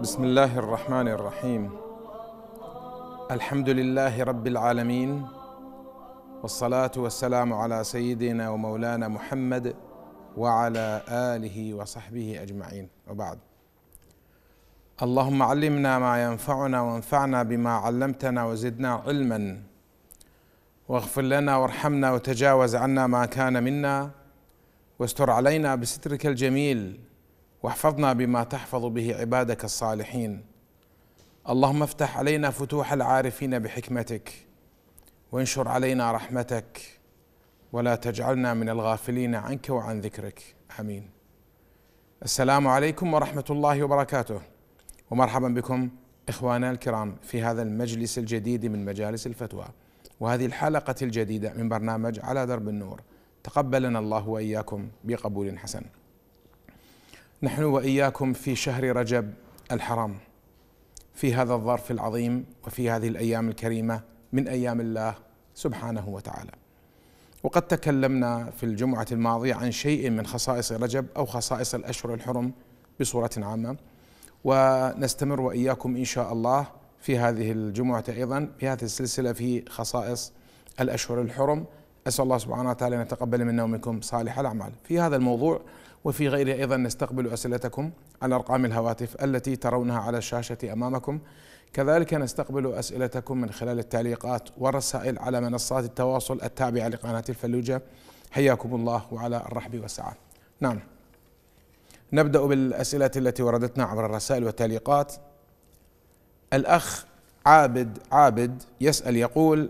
بسم الله الرحمن الرحيم الحمد لله رب العالمين والصلاه والسلام على سيدنا ومولانا محمد وعلى اله وصحبه اجمعين وبعد اللهم علمنا ما ينفعنا وانفعنا بما علمتنا وزدنا علما واغفر لنا وارحمنا وتجاوز عنا ما كان منا واستر علينا بسترك الجميل واحفظنا بما تحفظ به عبادك الصالحين اللهم افتح علينا فتوح العارفين بحكمتك وانشر علينا رحمتك ولا تجعلنا من الغافلين عنك وعن ذكرك امين السلام عليكم ورحمه الله وبركاته ومرحبا بكم اخوانا الكرام في هذا المجلس الجديد من مجالس الفتوى وهذه الحلقه الجديده من برنامج على درب النور تقبلنا الله واياكم بقبول حسن نحن واياكم في شهر رجب الحرام في هذا الظرف العظيم وفي هذه الايام الكريمه من ايام الله سبحانه وتعالى. وقد تكلمنا في الجمعه الماضيه عن شيء من خصائص رجب او خصائص الاشهر الحرم بصوره عامه ونستمر واياكم ان شاء الله في هذه الجمعه ايضا في هذه السلسله في خصائص الاشهر الحرم اسال الله سبحانه وتعالى ان يتقبل منا ومنكم صالح الاعمال. في هذا الموضوع وفي غيرها أيضا نستقبل أسئلتكم على أرقام الهواتف التي ترونها على الشاشة أمامكم كذلك نستقبل أسئلتكم من خلال التعليقات والرسائل على منصات التواصل التابعة لقناة الفلوجة حياكم الله وعلى الرحب والسعة نعم نبدأ بالأسئلة التي وردتنا عبر الرسائل والتعليقات الأخ عابد عابد يسأل يقول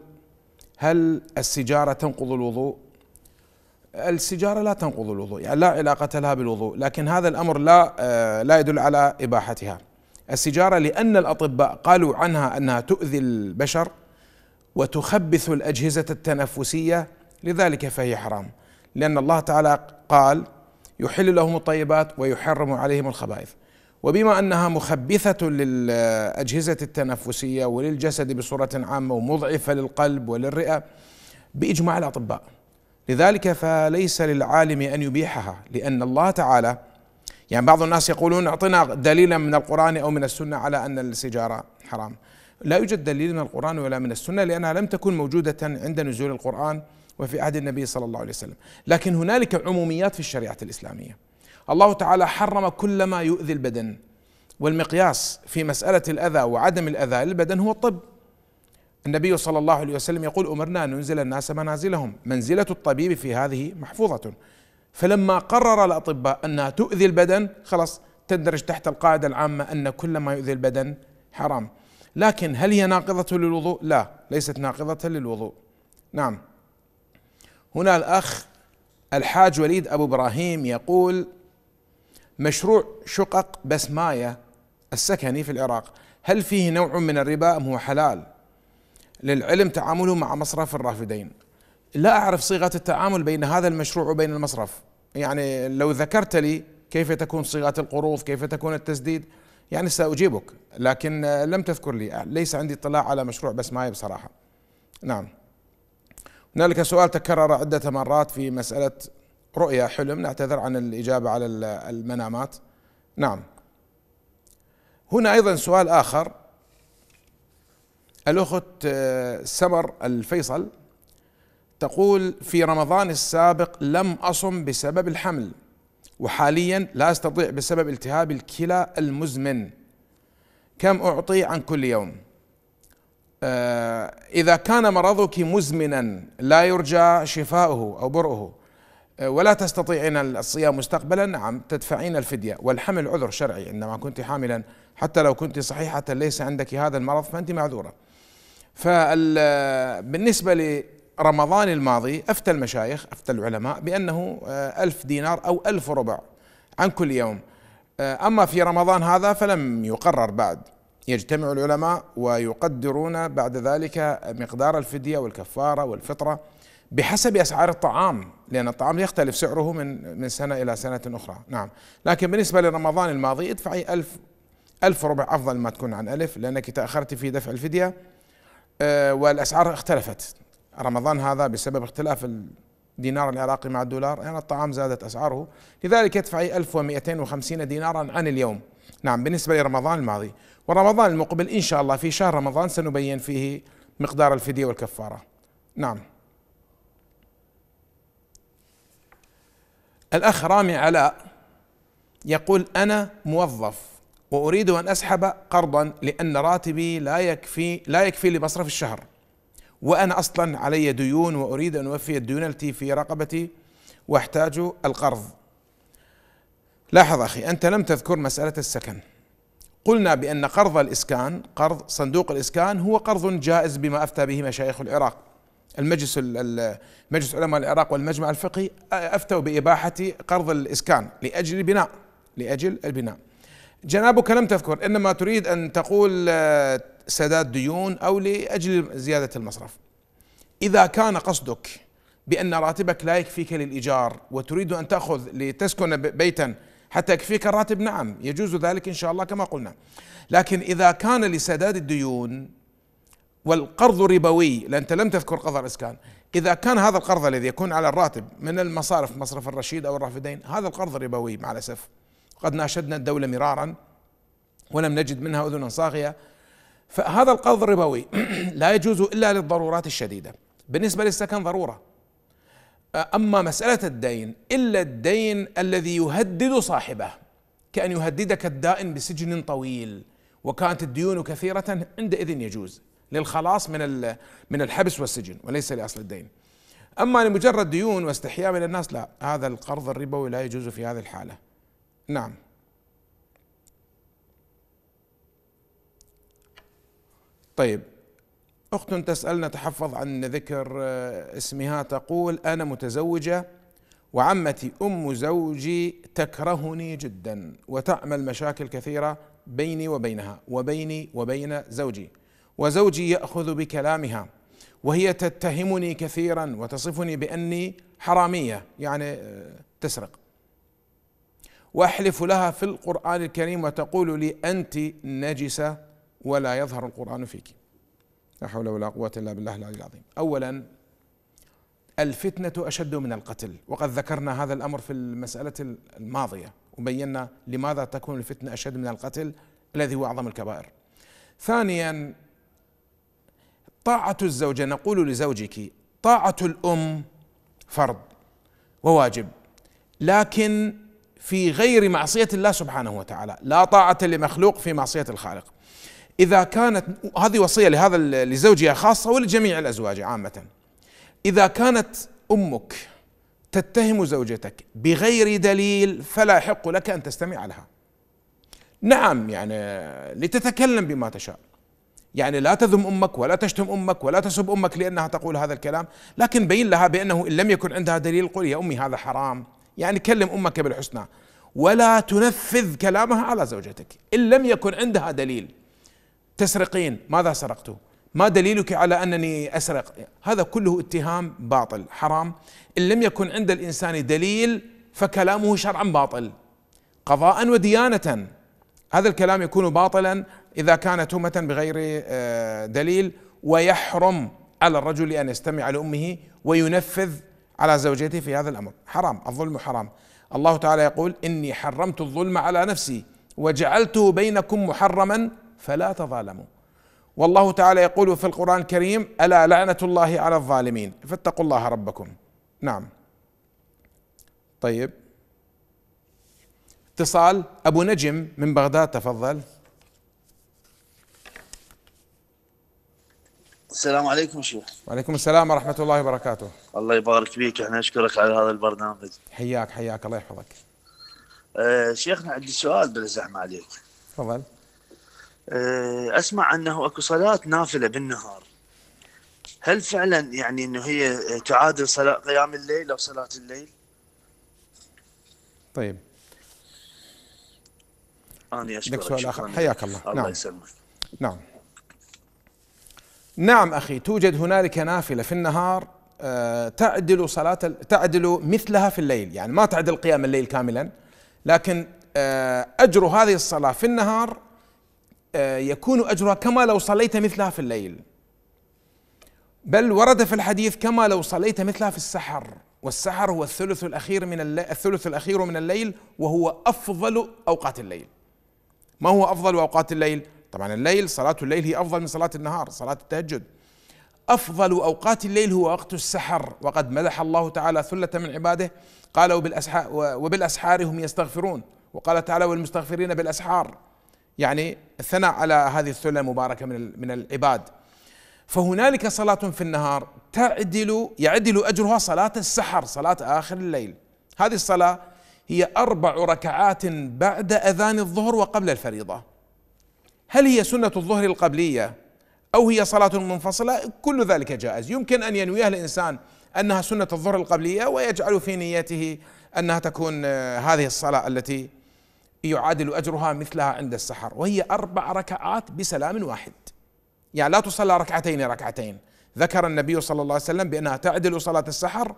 هل السجارة تنقض الوضوء السجارة لا تنقض الوضوء يعني لا علاقة لها بالوضوء لكن هذا الأمر لا آه، لا يدل على إباحتها السجارة لأن الأطباء قالوا عنها أنها تؤذي البشر وتخبث الأجهزة التنفسية لذلك فهي حرام لأن الله تعالى قال يحل لهم الطيبات ويحرم عليهم الخبائث وبما أنها مخبثة للأجهزة التنفسية وللجسد بصورة عامة ومضعفة للقلب وللرئة بإجماع الأطباء لذلك فليس للعالم ان يبيحها لان الله تعالى يعني بعض الناس يقولون اعطنا دليلا من القران او من السنه على ان السجاره حرام لا يوجد دليل من القران ولا من السنه لانها لم تكن موجوده عند نزول القران وفي عهد النبي صلى الله عليه وسلم لكن هنالك عموميات في الشريعه الاسلاميه الله تعالى حرم كل ما يؤذي البدن والمقياس في مساله الاذى وعدم الاذى للبدن هو الطب النبي صلى الله عليه وسلم يقول امرنا ان ننزل الناس منازلهم منزله الطبيب في هذه محفوظه فلما قرر الاطباء انها تؤذي البدن خلاص تندرج تحت القاعده العامه ان كل ما يؤذي البدن حرام لكن هل هي ناقضه للوضوء لا ليست ناقضه للوضوء نعم هنا الاخ الحاج وليد ابو ابراهيم يقول مشروع شقق بسمايه السكني في العراق هل فيه نوع من الربا ام هو حلال للعلم تعامله مع مصرف الرافدين لا أعرف صيغة التعامل بين هذا المشروع وبين المصرف يعني لو ذكرت لي كيف تكون صيغة القروض كيف تكون التسديد يعني سأجيبك لكن لم تذكر لي ليس عندي اطلاع على مشروع بس ماي بصراحة نعم هنالك سؤال تكرر عدة مرات في مسألة رؤية حلم نعتذر عن الإجابة على المنامات نعم هنا أيضا سؤال آخر الأخت آه، سمر الفيصل تقول في رمضان السابق لم أصم بسبب الحمل وحاليا لا أستطيع بسبب التهاب الكلى المزمن كم أعطي عن كل يوم آه، إذا كان مرضك مزمنا لا يرجى شفاؤه أو برؤه آه، ولا تستطيعين الصيام مستقبلا نعم تدفعين الفدية والحمل عذر شرعي عندما كنت حاملا حتى لو كنت صحيحة ليس عندك هذا المرض فأنت معذورة فبالنسبة لرمضان الماضي أفتى المشايخ أفتى العلماء بأنه آه، ألف دينار أو ألف ربع عن كل يوم آه، أما في رمضان هذا فلم يقرر بعد يجتمع العلماء ويقدرون بعد ذلك مقدار الفدية والكفارة والفطرة بحسب اسعار الطعام لان الطعام يختلف سعره من من سنه الى سنه اخرى نعم لكن بالنسبه لرمضان الماضي ادفعي ألف ألف ربع افضل ما تكون عن ألف لانك تاخرت في دفع الفديه آه، والاسعار اختلفت رمضان هذا بسبب اختلاف الدينار العراقي مع الدولار يعني الطعام زادت اسعاره لذلك يدفع 1250 دينارا عن اليوم نعم بالنسبه لرمضان الماضي ورمضان المقبل ان شاء الله في شهر رمضان سنبين فيه مقدار الفديه والكفاره نعم الاخ رامي علاء يقول انا موظف واريد ان اسحب قرضا لان راتبي لا يكفي لا يكفي لمصرف الشهر وانا اصلا علي ديون واريد ان اوفي الديون التي في رقبتي واحتاج القرض لاحظ اخي انت لم تذكر مساله السكن قلنا بان قرض الاسكان قرض صندوق الاسكان هو قرض جائز بما افتى به مشايخ العراق المجلس مجلس علماء العراق والمجمع الفقهي افتوا باباحه قرض الاسكان لاجل البناء لاجل البناء جنابك لم تذكر انما تريد ان تقول آه، سداد ديون او لاجل زياده المصرف اذا كان قصدك بان راتبك لا يكفيك للايجار وتريد ان تاخذ لتسكن بيتا حتى يكفيك الراتب نعم يجوز ذلك ان شاء الله كما قلنا لكن اذا كان لسداد الديون والقرض ربوي لانت لم تذكر قرض الاسكان اذا كان هذا القرض الذي يكون على الراتب من المصارف مصرف الرشيد او الرافدين هذا القرض ربوي مع الاسف وقد ناشدنا الدولة مرارا ولم نجد منها أذنا صاغية فهذا القرض الربوي لا يجوز إلا للضرورات الشديدة بالنسبة للسكن ضرورة أما مسألة الدين إلا الدين الذي يهدد صاحبه كأن يهددك الدائن بسجن طويل وكانت الديون كثيرة عندئذ يجوز للخلاص من من الحبس والسجن وليس لأصل الدين أما لمجرد ديون واستحياء من الناس لا هذا القرض الربوي لا يجوز في هذه الحالة نعم طيب أخت تسألنا تحفظ عن ذكر آه، اسمها تقول أنا متزوجة وعمتي أم زوجي تكرهني جدا وتعمل مشاكل كثيرة بيني وبينها وبيني وبين زوجي وزوجي يأخذ بكلامها وهي تتهمني كثيرا وتصفني بأني حرامية يعني آه، تسرق واحلف لها في القرآن الكريم وتقول لي أنت نجسة ولا يظهر القرآن فيك لا حول ولا قوة إلا بالله العلي العظيم أولا الفتنة أشد من القتل وقد ذكرنا هذا الأمر في المسألة الماضية وبينا لماذا تكون الفتنة أشد من القتل الذي هو أعظم الكبائر ثانيا طاعة الزوجة نقول لزوجك طاعة الأم فرض وواجب لكن في غير معصية الله سبحانه وتعالى لا طاعة لمخلوق في معصية الخالق إذا كانت هذه وصية لهذا لزوجها خاصة ولجميع الأزواج عامة إذا كانت أمك تتهم زوجتك بغير دليل فلا يحق لك أن تستمع لها نعم يعني لتتكلم بما تشاء يعني لا تذم امك ولا تشتم امك ولا تسب امك لانها تقول هذا الكلام، لكن بين لها بانه ان لم يكن عندها دليل قل يا امي هذا حرام، يعني كلم امك بالحسنى ولا تنفذ كلامها على زوجتك ان لم يكن عندها دليل تسرقين ماذا سرقت ما دليلك على انني اسرق هذا كله اتهام باطل حرام ان لم يكن عند الانسان دليل فكلامه شرعا باطل قضاء وديانه هذا الكلام يكون باطلا اذا كان تهمه بغير آه، دليل ويحرم على الرجل ان يستمع لامه وينفذ على زوجته في هذا الأمر حرام الظلم حرام الله تعالى يقول إني حرمت الظلم على نفسي وجعلته بينكم محرما فلا تظالموا والله تعالى يقول في القرآن الكريم ألا لعنة الله على الظالمين فاتقوا الله ربكم نعم طيب اتصال أبو نجم من بغداد تفضل السلام عليكم شيخ وعليكم السلام ورحمة الله وبركاته الله يبارك فيك احنا نشكرك على هذا البرنامج حياك حياك الله يحفظك أه شيخنا عندي سؤال بلا زحمة عليك تفضل أه اسمع انه اكو صلاة نافلة بالنهار هل فعلا يعني انه هي تعادل صلاة قيام الليل او صلاة الليل؟ طيب أنا أشكرك سؤال آخر حياك الله, الله نعم يسلمك نعم نعم اخي توجد هنالك نافله في النهار آه، تعدل صلاه تعدل مثلها في الليل، يعني ما تعدل قيام الليل كاملا لكن آه، اجر هذه الصلاه في النهار آه، يكون اجرها كما لو صليت مثلها في الليل. بل ورد في الحديث كما لو صليت مثلها في السحر، والسحر هو الثلث الاخير من الثلث الاخير من الليل وهو افضل اوقات الليل. ما هو افضل اوقات الليل؟ طبعا الليل صلاة الليل هي أفضل من صلاة النهار صلاة التهجد أفضل أوقات الليل هو وقت السحر وقد مدح الله تعالى ثلة من عباده قال وبالأسحار هم يستغفرون وقال تعالى والمستغفرين بالأسحار يعني الثناء على هذه الثلة المباركة من من العباد فهنالك صلاة في النهار تعدل يعدل أجرها صلاة السحر صلاة آخر الليل هذه الصلاة هي أربع ركعات بعد أذان الظهر وقبل الفريضة هل هي سنة الظهر القبلية أو هي صلاة منفصلة كل ذلك جائز يمكن أن ينويها الإنسان أنها سنة الظهر القبلية ويجعل في نيته أنها تكون آه، هذه الصلاة التي يعادل أجرها مثلها عند السحر وهي أربع ركعات بسلام واحد يعني لا تصلى ركعتين ركعتين ذكر النبي صلى الله عليه وسلم بأنها تعدل صلاة السحر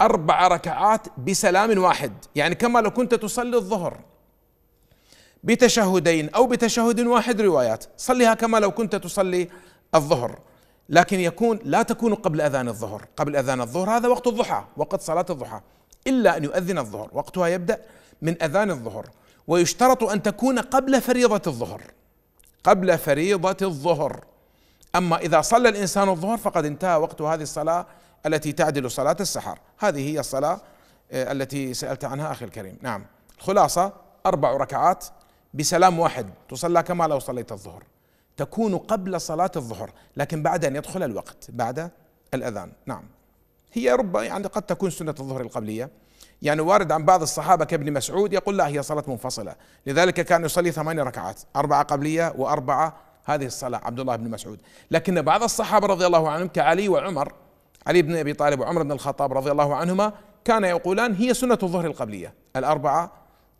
أربع ركعات بسلام واحد يعني كما لو كنت تصلي الظهر بتشهدين او بتشهد واحد روايات صليها كما لو كنت تصلي الظهر لكن يكون لا تكون قبل اذان الظهر قبل اذان الظهر هذا وقت الضحى وقت صلاه الضحى الا ان يؤذن الظهر وقتها يبدا من اذان الظهر ويشترط ان تكون قبل فريضه الظهر قبل فريضه الظهر اما اذا صلى الانسان الظهر فقد انتهى وقت هذه الصلاه التي تعدل صلاه السحر هذه هي الصلاه آه، التي سالت عنها اخي الكريم نعم الخلاصه اربع ركعات بسلام واحد تصلى كما لو صليت الظهر تكون قبل صلاة الظهر لكن بعد أن يدخل الوقت بعد الأذان نعم هي رب يعني قد تكون سنة الظهر القبلية يعني وارد عن بعض الصحابة كابن مسعود يقول لا هي صلاة منفصلة لذلك كان يصلي ثمانية ركعات أربعة قبلية وأربعة هذه الصلاة عبد الله بن مسعود لكن بعض الصحابة رضي الله عنهم كعلي وعمر علي بن أبي طالب وعمر بن الخطاب رضي الله عنهما كان يقولان هي سنة الظهر القبلية الأربعة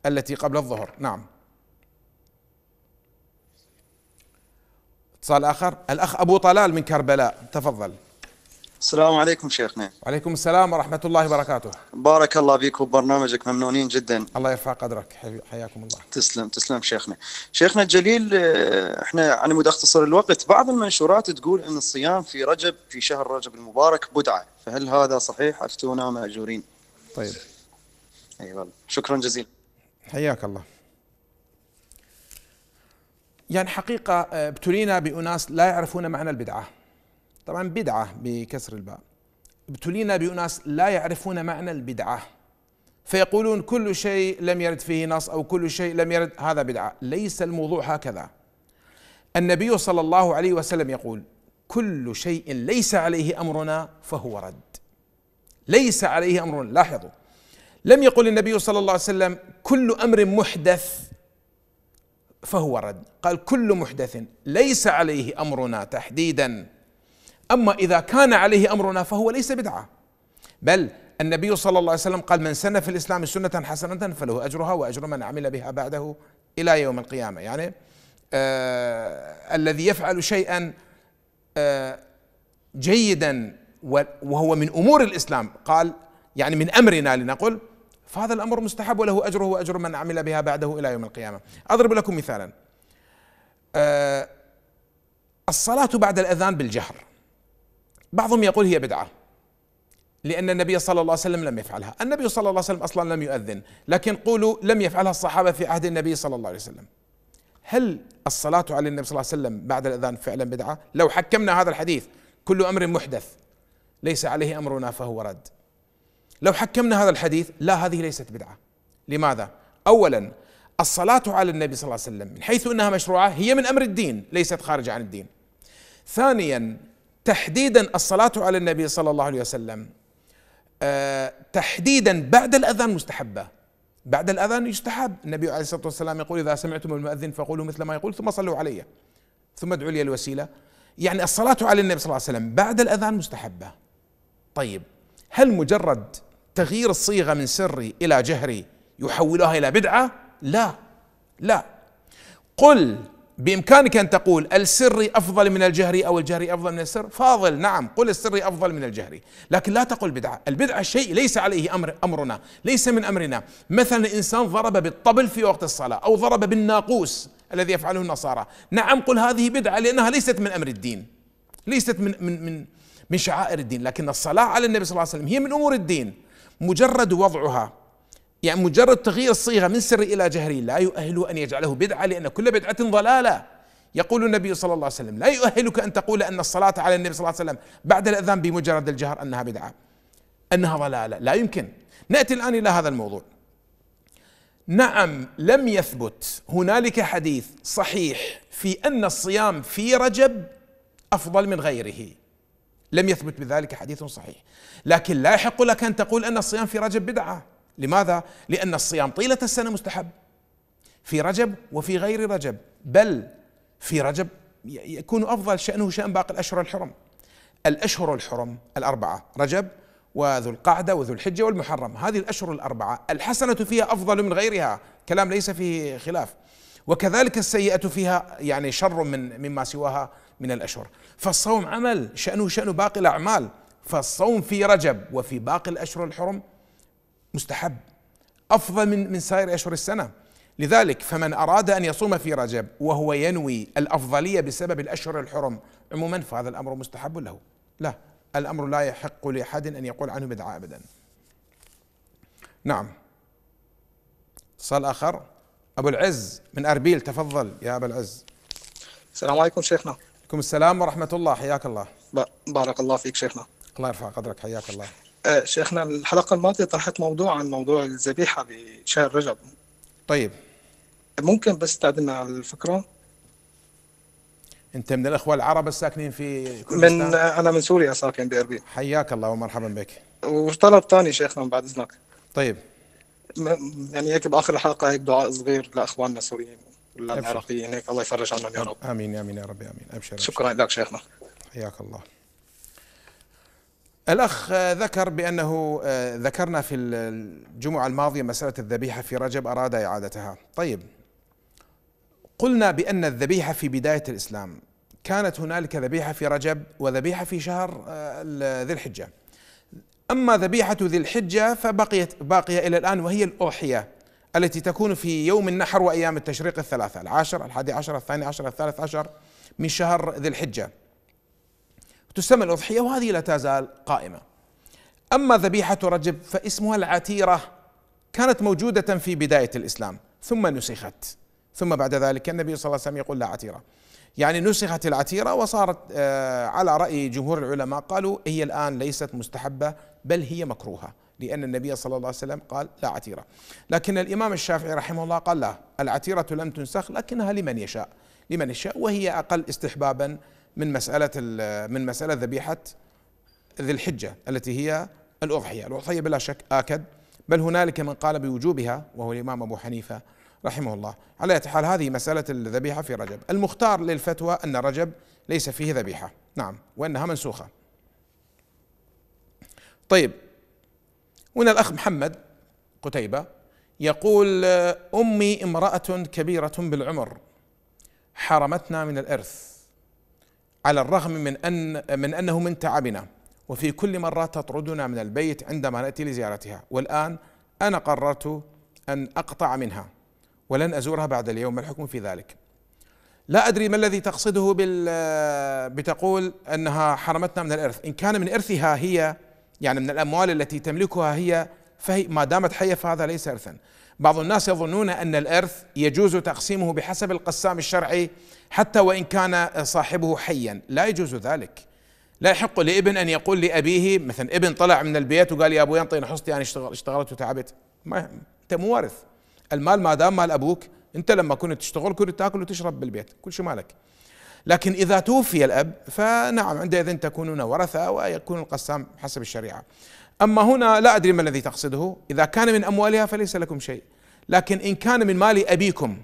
التي قبل الظهر نعم اتصال آخر الأخ أبو طلال من كربلاء تفضل السلام عليكم شيخنا نعم. وعليكم السلام ورحمة الله وبركاته بارك الله فيك وبرنامجك ممنونين جدا الله يرفع قدرك حياكم الله تسلم تسلم شيخنا نعم. شيخنا نعم، الجليل آه، احنا على يعني مود اختصر الوقت بعض المنشورات تقول ان الصيام في رجب في شهر رجب المبارك بدعة فهل هذا صحيح افتونا ماجورين طيب اي والله شكرا جزيلا حياك الله يعني حقيقة ابتلينا آه، بأناس لا يعرفون معنى البدعة طبعا بدعة بكسر الباء ابتلينا بأناس لا يعرفون معنى البدعة فيقولون كل شيء لم يرد فيه نص أو كل شيء لم يرد هذا بدعة ليس الموضوع هكذا النبي صلى الله عليه وسلم يقول كل شيء ليس عليه أمرنا فهو رد ليس عليه أمر لاحظوا لم يقل النبي صلى الله عليه وسلم كل أمر محدث فهو رد قال كل محدث ليس عليه امرنا تحديدا اما اذا كان عليه امرنا فهو ليس بدعه بل النبي صلى الله عليه وسلم قال من سن في الاسلام سنه حسنه فله اجرها واجر من عمل بها بعده الى يوم القيامه يعني آه الذي يفعل شيئا آه جيدا وهو من امور الاسلام قال يعني من امرنا لنقل فهذا الأمر مستحب وله أجره وأجر من عمل بها بعده إلى يوم القيامة أضرب لكم مثالا آه، الصلاة بعد الأذان بالجهر بعضهم يقول هي بدعة لأن النبي صلى الله عليه وسلم لم يفعلها النبي صلى الله عليه وسلم أصلا لم يؤذن لكن قولوا لم يفعلها الصحابة في عهد النبي صلى الله عليه وسلم هل الصلاة على النبي صلى الله عليه وسلم بعد الأذان فعلا بدعة لو حكمنا هذا الحديث كل أمر محدث ليس عليه أمرنا فهو رد لو حكمنا هذا الحديث لا هذه ليست بدعه لماذا اولا الصلاه على النبي صلى الله عليه وسلم من حيث انها مشروعه هي من امر الدين ليست خارجه عن الدين ثانيا تحديدا الصلاه على النبي صلى الله عليه وسلم آه، تحديدا بعد الاذان مستحبه بعد الاذان يستحب النبي عليه الصلاه والسلام يقول اذا سمعتم المؤذن فقولوا مثل ما يقول ثم صلوا علي ثم ادعوا لي الوسيله يعني الصلاه على النبي صلى الله عليه وسلم بعد الاذان مستحبه طيب هل مجرد تغيير الصيغه من سري الى جهري يحولها الى بدعه لا لا قل بامكانك ان تقول السري افضل من الجهري او الجهري افضل من السر فاضل نعم قل السري افضل من الجهري لكن لا تقل بدعه البدعه شيء ليس عليه امر امرنا ليس من امرنا مثلا انسان ضرب بالطبل في وقت الصلاه او ضرب بالناقوس الذي يفعله النصارى نعم قل هذه بدعه لانها ليست من امر الدين ليست من من من من شعائر الدين لكن الصلاه على النبي صلى الله عليه وسلم هي من امور الدين مجرد وضعها يعني مجرد تغيير الصيغة من سر إلى جهري لا يؤهله أن يجعله بدعة لأن كل بدعة ضلالة يقول النبي صلى الله عليه وسلم لا يؤهلك أن تقول أن الصلاة على النبي صلى الله عليه وسلم بعد الأذان بمجرد الجهر أنها بدعة أنها ضلالة لا يمكن نأتي الآن إلى هذا الموضوع نعم لم يثبت هنالك حديث صحيح في أن الصيام في رجب أفضل من غيره لم يثبت بذلك حديث صحيح لكن لا يحق لك أن تقول أن الصيام في رجب بدعة لماذا؟ لأن الصيام طيلة السنة مستحب في رجب وفي غير رجب بل في رجب يكون أفضل شأنه شأن باقي الأشهر الحرم الأشهر الحرم الأربعة رجب وذو القعدة وذو الحجة والمحرم هذه الأشهر الأربعة الحسنة فيها أفضل من غيرها كلام ليس فيه خلاف وكذلك السيئة فيها يعني شر من مما سواها من الأشهر فالصوم عمل شأنه شأن باقي الأعمال فالصوم في رجب وفي باقي الأشهر الحرم مستحب أفضل من من سائر أشهر السنة لذلك فمن أراد أن يصوم في رجب وهو ينوي الأفضلية بسبب الأشهر الحرم عموما فهذا الأمر مستحب له لا الأمر لا يحق لأحد أن يقول عنه بدعة أبدا نعم اتصال آخر أبو العز من أربيل تفضل يا أبو العز السلام عليكم شيخنا عليكم السلام ورحمة الله حياك الله بارك الله فيك شيخنا الله يرفع قدرك حياك الله آه شيخنا الحلقة الماضية طرحت موضوع عن موضوع الذبيحة بشهر رجب طيب ممكن بس تعدلنا على الفكرة أنت من الأخوة العرب الساكنين في من أنا من سوريا ساكن بأربيل حياك الله ومرحبا بك وطلب ثاني شيخنا بعد إذنك طيب يعني هيك بآخر الحلقة هيك دعاء صغير لأخواننا السوريين العراقيين هناك الله يفرج عنهم يا رب امين امين يا رب امين ابشر شكرا لك شيخنا حياك الله الأخ ذكر بأنه آه، ذكرنا في الجمعة الماضية مسألة الذبيحة في رجب أراد إعادتها طيب قلنا بأن الذبيحة في بداية الإسلام كانت هنالك ذبيحة في رجب وذبيحة في شهر آه، ذي الحجة أما ذبيحة ذي الحجة فبقيت باقية إلى الآن وهي الأوحية التي تكون في يوم النحر وأيام التشريق الثلاثة العاشر الحادي عشر الثاني عشر الثالث عشر من شهر ذي الحجة تسمى الأضحية وهذه لا تزال قائمة أما ذبيحة رجب فاسمها العتيرة كانت موجودة في بداية الإسلام ثم نسخت ثم بعد ذلك النبي صلى الله عليه وسلم يقول لا عتيرة يعني نسخت العتيرة وصارت آه، على رأي جمهور العلماء قالوا هي الآن ليست مستحبة بل هي مكروهة لأن النبي صلى الله عليه وسلم قال لا عتيرة لكن الإمام الشافعي رحمه الله قال لا العتيرة لم تنسخ لكنها لمن يشاء لمن يشاء وهي أقل استحبابا من مسألة من مسألة ذبيحة ذي الحجة التي هي الأضحية الأضحية بلا شك آكد بل هنالك من قال بوجوبها وهو الإمام أبو حنيفة رحمه الله على حال هذه مسألة الذبيحة في رجب المختار للفتوى أن رجب ليس فيه ذبيحة نعم وأنها منسوخة طيب هنا الأخ محمد قتيبة يقول أمي امرأة كبيرة بالعمر حرمتنا من الإرث على الرغم من أن من أنه من تعبنا وفي كل مرة تطردنا من البيت عندما نأتي لزيارتها والآن أنا قررت أن أقطع منها ولن أزورها بعد اليوم الحكم في ذلك لا أدري ما الذي تقصده بتقول أنها حرمتنا من الإرث إن كان من إرثها هي يعني من الأموال التي تملكها هي فهي ما دامت حية فهذا ليس إرثا بعض الناس يظنون أن الإرث يجوز تقسيمه بحسب القسام الشرعي حتى وإن كان صاحبه حيا لا يجوز ذلك لا يحق لابن أن يقول لأبيه مثلا ابن طلع من البيت وقال يا أبوي أنطيني حصتي أنا اشتغل اشتغلت وتعبت ما أنت مو وارث المال ما دام مال أبوك أنت لما كنت تشتغل كنت تاكل وتشرب بالبيت كل شيء مالك لكن إذا توفي الأب فنعم عندئذ تكونون ورثة ويكون القسام حسب الشريعة أما هنا لا أدري ما الذي تقصده إذا كان من أموالها فليس لكم شيء لكن إن كان من مال أبيكم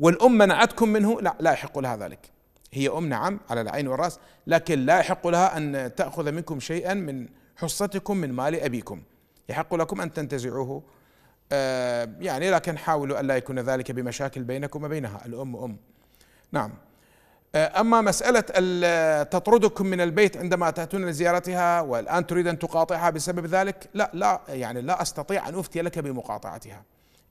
والأم منعتكم منه لا لا يحق لها ذلك هي أم نعم على العين والرأس لكن لا يحق لها أن تأخذ منكم شيئا من حصتكم من مال أبيكم يحق لكم أن تنتزعوه آه، يعني لكن حاولوا ألا يكون ذلك بمشاكل بينكم وبينها الأم أم نعم آه، أما مسألة آه، تطردكم من البيت عندما تأتون لزيارتها والآن تريد أن تقاطعها بسبب ذلك لا لا يعني لا أستطيع أن أفتي لك بمقاطعتها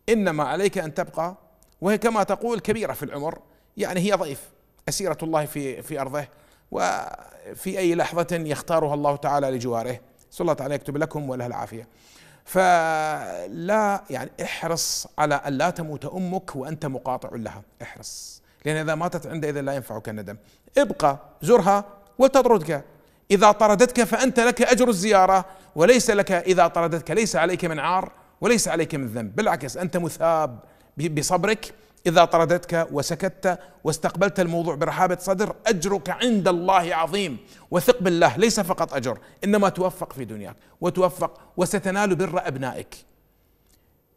إنما عليك أن تبقى وهي كما تقول كبيرة في العمر يعني هي ضيف أسيرة الله في في أرضه وفي أي لحظة يختارها الله تعالى لجواره صلى الله تعالى يكتب لكم ولها العافية فلا يعني احرص على أن لا تموت أمك وأنت مقاطع لها احرص لأن إذا ماتت عنده إذا لا ينفعك الندم ابقى زرها ولتطردك إذا طردتك فأنت لك أجر الزيارة وليس لك إذا طردتك ليس عليك من عار وليس عليك من ذنب بالعكس أنت مثاب بصبرك إذا طردتك وسكت واستقبلت الموضوع برحابة صدر أجرك عند الله عظيم وثق بالله ليس فقط أجر إنما توفق في دنياك وتوفق وستنال بر أبنائك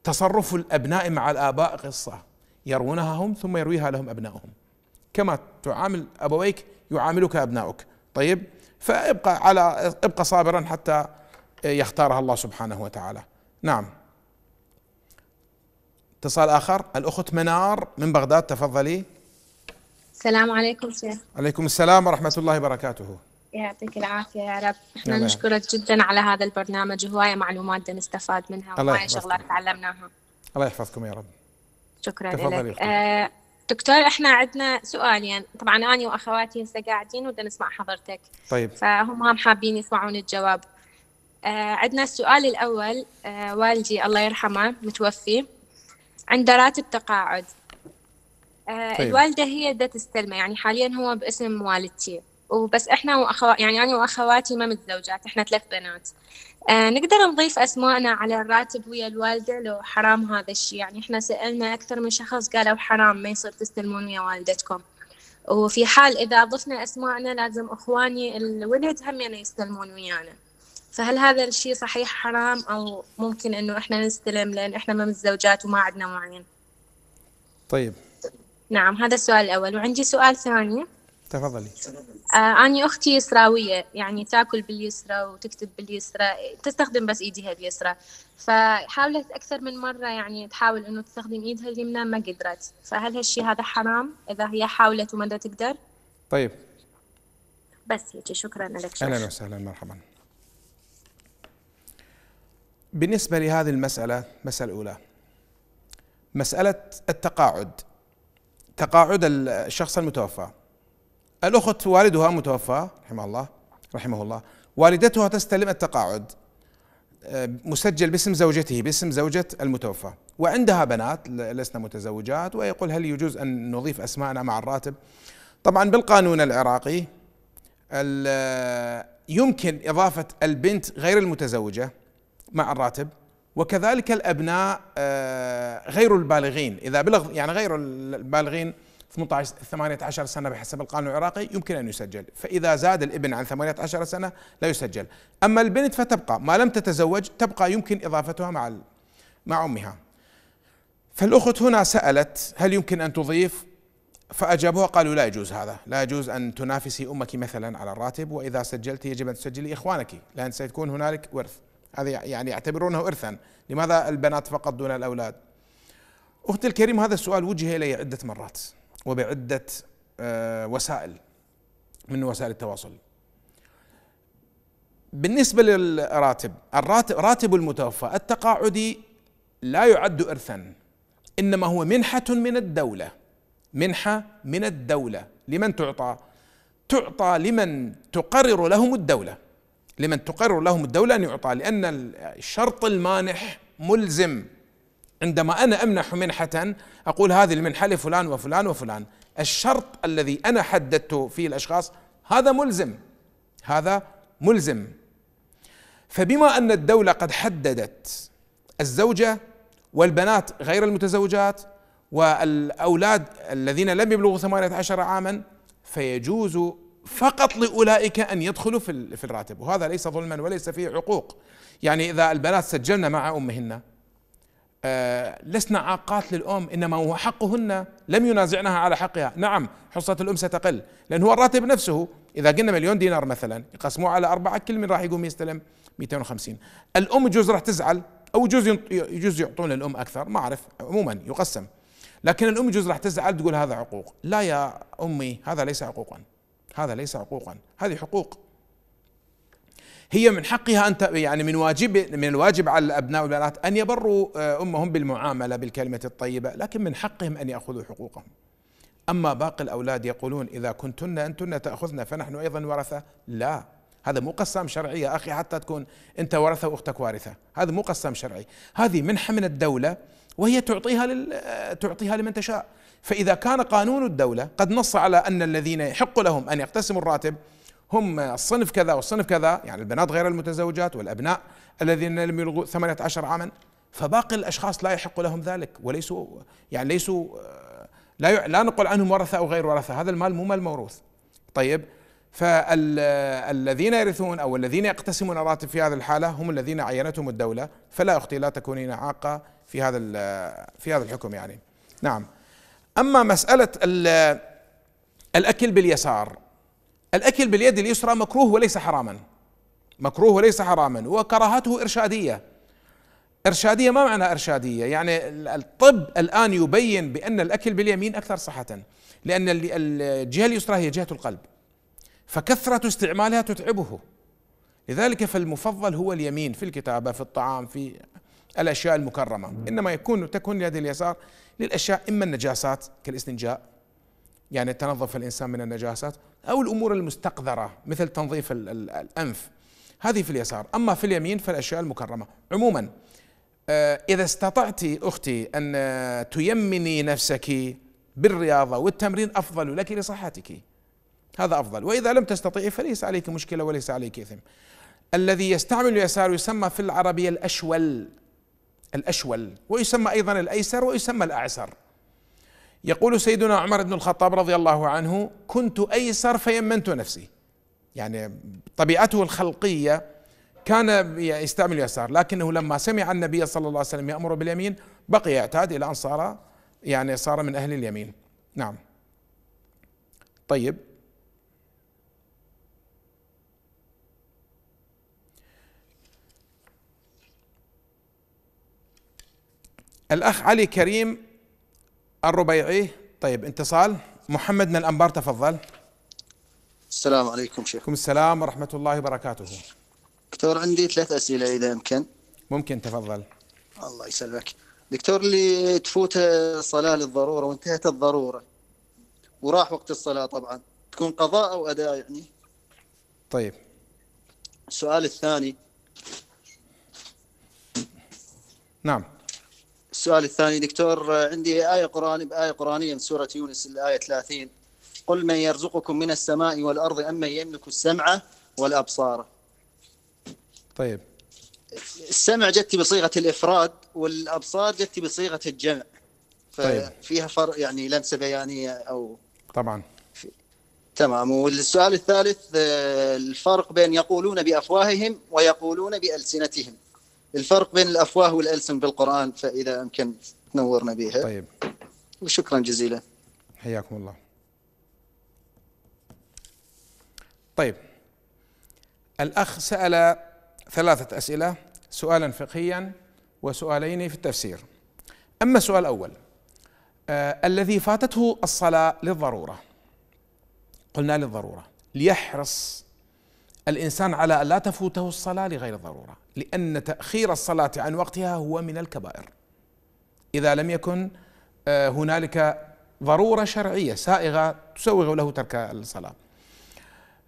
تصرف الأبناء مع الآباء قصة يروونها هم ثم يرويها لهم أبنائهم كما تعامل أبويك يعاملك أبناؤك طيب فابقى على ابقى صابرا حتى يختارها الله سبحانه وتعالى نعم اتصال آخر الأخت منار من بغداد تفضلي السلام عليكم شيخ عليكم السلام ورحمة الله وبركاته يعطيك العافية يا رب احنا الله نشكرك جدا على هذا البرنامج هواية معلومات نستفاد منها وهاي شغلات تعلمناها الله يحفظكم يا رب شكرا لك آه، دكتور احنا عندنا سؤالين يعني طبعا انا واخواتي هسه قاعدين ودنا نسمع حضرتك طيب فهم هم حابين يسمعون الجواب آه عندنا السؤال الاول آه والدي الله يرحمه متوفي عنده راتب تقاعد آه طيب. الوالده هي بدها تستلمه يعني حاليا هو باسم والدتي وبس احنا واخوات يعني انا واخواتي ما متزوجات احنا ثلاث بنات آه نقدر نضيف اسماءنا على الراتب ويا الوالده لو حرام هذا الشيء يعني احنا سالنا اكثر من شخص قالوا حرام ما يصير تستلمون ويا والدتكم وفي حال اذا ضفنا اسماءنا لازم اخواني الولد هم يستلمون ويانا فهل هذا الشيء صحيح حرام او ممكن انه احنا نستلم لان احنا ما متزوجات وما عندنا معين طيب نعم هذا السؤال الاول وعندي سؤال ثاني تفضلي آه اني أختي يسراوية يعني تاكل باليسرى وتكتب باليسرى تستخدم بس إيديها اليسرى فحاولت أكثر من مرة يعني تحاول إنه تستخدم إيدها اليمنى ما قدرت فهل هالشيء هذا حرام إذا هي حاولت وما تقدر؟ طيب بس هيك شكرا لك أهلا وسهلا مرحبا بالنسبة لهذه المسألة مسألة الأولى مسألة التقاعد تقاعد الشخص المتوفى الأخت والدها متوفى رحمه الله رحمه الله والدتها تستلم التقاعد آه، مسجل باسم زوجته باسم زوجة المتوفى وعندها بنات لسنا متزوجات ويقول هل يجوز أن نضيف أسماءنا مع الراتب طبعا بالقانون العراقي آه، يمكن إضافة البنت غير المتزوجة مع الراتب وكذلك الأبناء آه، غير البالغين إذا بلغ يعني غير البالغين 18 18 سنة بحسب القانون العراقي يمكن أن يسجل فإذا زاد الابن عن 18 سنة لا يسجل أما البنت فتبقى ما لم تتزوج تبقى يمكن إضافتها مع مع أمها فالأخت هنا سألت هل يمكن أن تضيف فأجابوها قالوا لا يجوز هذا لا يجوز أن تنافسي أمك مثلا على الراتب وإذا سجلت يجب أن تسجلي إخوانك لأن سيكون هنالك ورث هذا يعني يعتبرونه إرثا لماذا البنات فقط دون الأولاد أختي الكريم هذا السؤال وجه إلي عدة مرات وبعدة آه، وسائل من وسائل التواصل بالنسبة للراتب الراتب راتب المتوفى التقاعدي لا يعد إرثا إنما هو منحة من الدولة منحة من الدولة لمن تعطى تعطى لمن تقرر لهم الدولة لمن تقرر لهم الدولة أن يعطى لأن الشرط المانح ملزم عندما أنا أمنح منحة أقول هذه المنحة لفلان وفلان وفلان الشرط الذي أنا حددته فيه الأشخاص هذا ملزم هذا ملزم فبما أن الدولة قد حددت الزوجة والبنات غير المتزوجات والأولاد الذين لم يبلغوا 18 عاما فيجوز فقط لأولئك أن يدخلوا في الراتب وهذا ليس ظلما وليس فيه عقوق يعني إذا البنات سجلن مع أمهن آه، لسنا عاقات للأم إنما هو حقهن لم ينازعنها على حقها نعم حصة الأم ستقل لأن هو الراتب نفسه إذا قلنا مليون دينار مثلا يقسموه على أربعة كل من راح يقوم يستلم 250 الأم جوز راح تزعل أو جوز يجوز يعطون الأم أكثر ما أعرف عموما يقسم لكن الأم جوز راح تزعل تقول هذا عقوق لا يا أمي هذا ليس عقوقا هذا ليس عقوقا هذه حقوق هي من حقها أن يعني من واجب من الواجب على الأبناء والبنات أن يبروا آه، أمهم بالمعاملة بالكلمة الطيبة لكن من حقهم أن يأخذوا حقوقهم أما باقي الأولاد يقولون إذا كنتن أنتن تأخذن فنحن أيضا ورثة لا هذا مو قسام شرعي يا أخي حتى تكون أنت ورثة وأختك وارثة هذا مو قسام شرعي هذه منحة من الدولة وهي تعطيها لل... تعطيها لمن تشاء فإذا كان قانون الدولة قد نص على أن الذين يحق لهم أن يقتسموا الراتب هم صنف كذا وصنف كذا يعني البنات غير المتزوجات والأبناء الذين لم يلغوا 18 عاما فباقي الأشخاص لا يحق لهم ذلك وليسوا يعني ليسوا لا لا نقول عنهم ورثة أو غير ورثة هذا المال مو مال موروث طيب فالذين يرثون او الذين يقتسمون الراتب في هذه الحاله هم الذين عينتهم الدوله فلا اختي لا تكونين عاقه في هذا في هذا الحكم يعني نعم اما مساله الاكل باليسار الأكل باليد اليسرى مكروه وليس حراما مكروه وليس حراما وكراهته إرشادية إرشادية ما معنى إرشادية يعني الطب الآن يبين بأن الأكل باليمين أكثر صحة لأن الجهة اليسرى هي جهة القلب فكثرة استعمالها تتعبه لذلك فالمفضل هو اليمين في الكتابة في الطعام في الأشياء المكرمة إنما يكون تكون اليد اليسار للأشياء إما النجاسات كالاستنجاء يعني تنظف الإنسان من النجاسات أو الأمور المستقذرة مثل تنظيف الأنف هذه في اليسار أما في اليمين فالأشياء المكرمة عموما آه، إذا استطعت أختي أن آه، تيمني نفسك بالرياضة والتمرين أفضل لك لصحتك هذا أفضل وإذا لم تستطيعي فليس عليك مشكلة وليس عليك إثم الذي يستعمل اليسار يسمى في العربية الأشول الأشول ويسمى أيضا الأيسر ويسمى الأعسر يقول سيدنا عمر بن الخطاب رضي الله عنه كنت ايسر فيمنت نفسي يعني طبيعته الخلقيه كان يستعمل اليسار لكنه لما سمع النبي صلى الله عليه وسلم يامر باليمين بقي يعتاد الى ان صار يعني صار من اهل اليمين نعم طيب الاخ علي كريم الربيعي إيه؟ طيب اتصال محمد من الأنبار تفضل السلام عليكم شيخ وعليكم السلام ورحمة الله وبركاته دكتور عندي ثلاث أسئلة إذا يمكن ممكن تفضل الله يسلمك دكتور اللي تفوت صلاة للضرورة وانتهت الضرورة وراح وقت الصلاة طبعا تكون قضاء أو أداء يعني طيب السؤال الثاني نعم السؤال الثاني دكتور عندي آية قرآن بآية قرآنية من سورة يونس الآية 30 قل من يرزقكم من السماء والأرض أم من يملك السمع والأبصار طيب السمع جت بصيغة الإفراد والأبصار جت بصيغة الجمع طيب. فيها فرق يعني لمسة بيانية أو طبعا تمام والسؤال الثالث آه، الفرق بين يقولون بأفواههم ويقولون بألسنتهم الفرق بين الافواه والالسن بالقران فاذا امكن تنورنا بها طيب وشكرا جزيلا حياكم الله طيب الاخ سال ثلاثه اسئله سؤالا فقهيا وسؤالين في التفسير اما السؤال الاول آه الذي فاتته الصلاه للضروره قلنا للضروره ليحرص الإنسان على أن لا تفوته الصلاة لغير ضرورة لأن تأخير الصلاة عن وقتها هو من الكبائر إذا لم يكن آه، هنالك ضرورة شرعية سائغة تسوغ له ترك الصلاة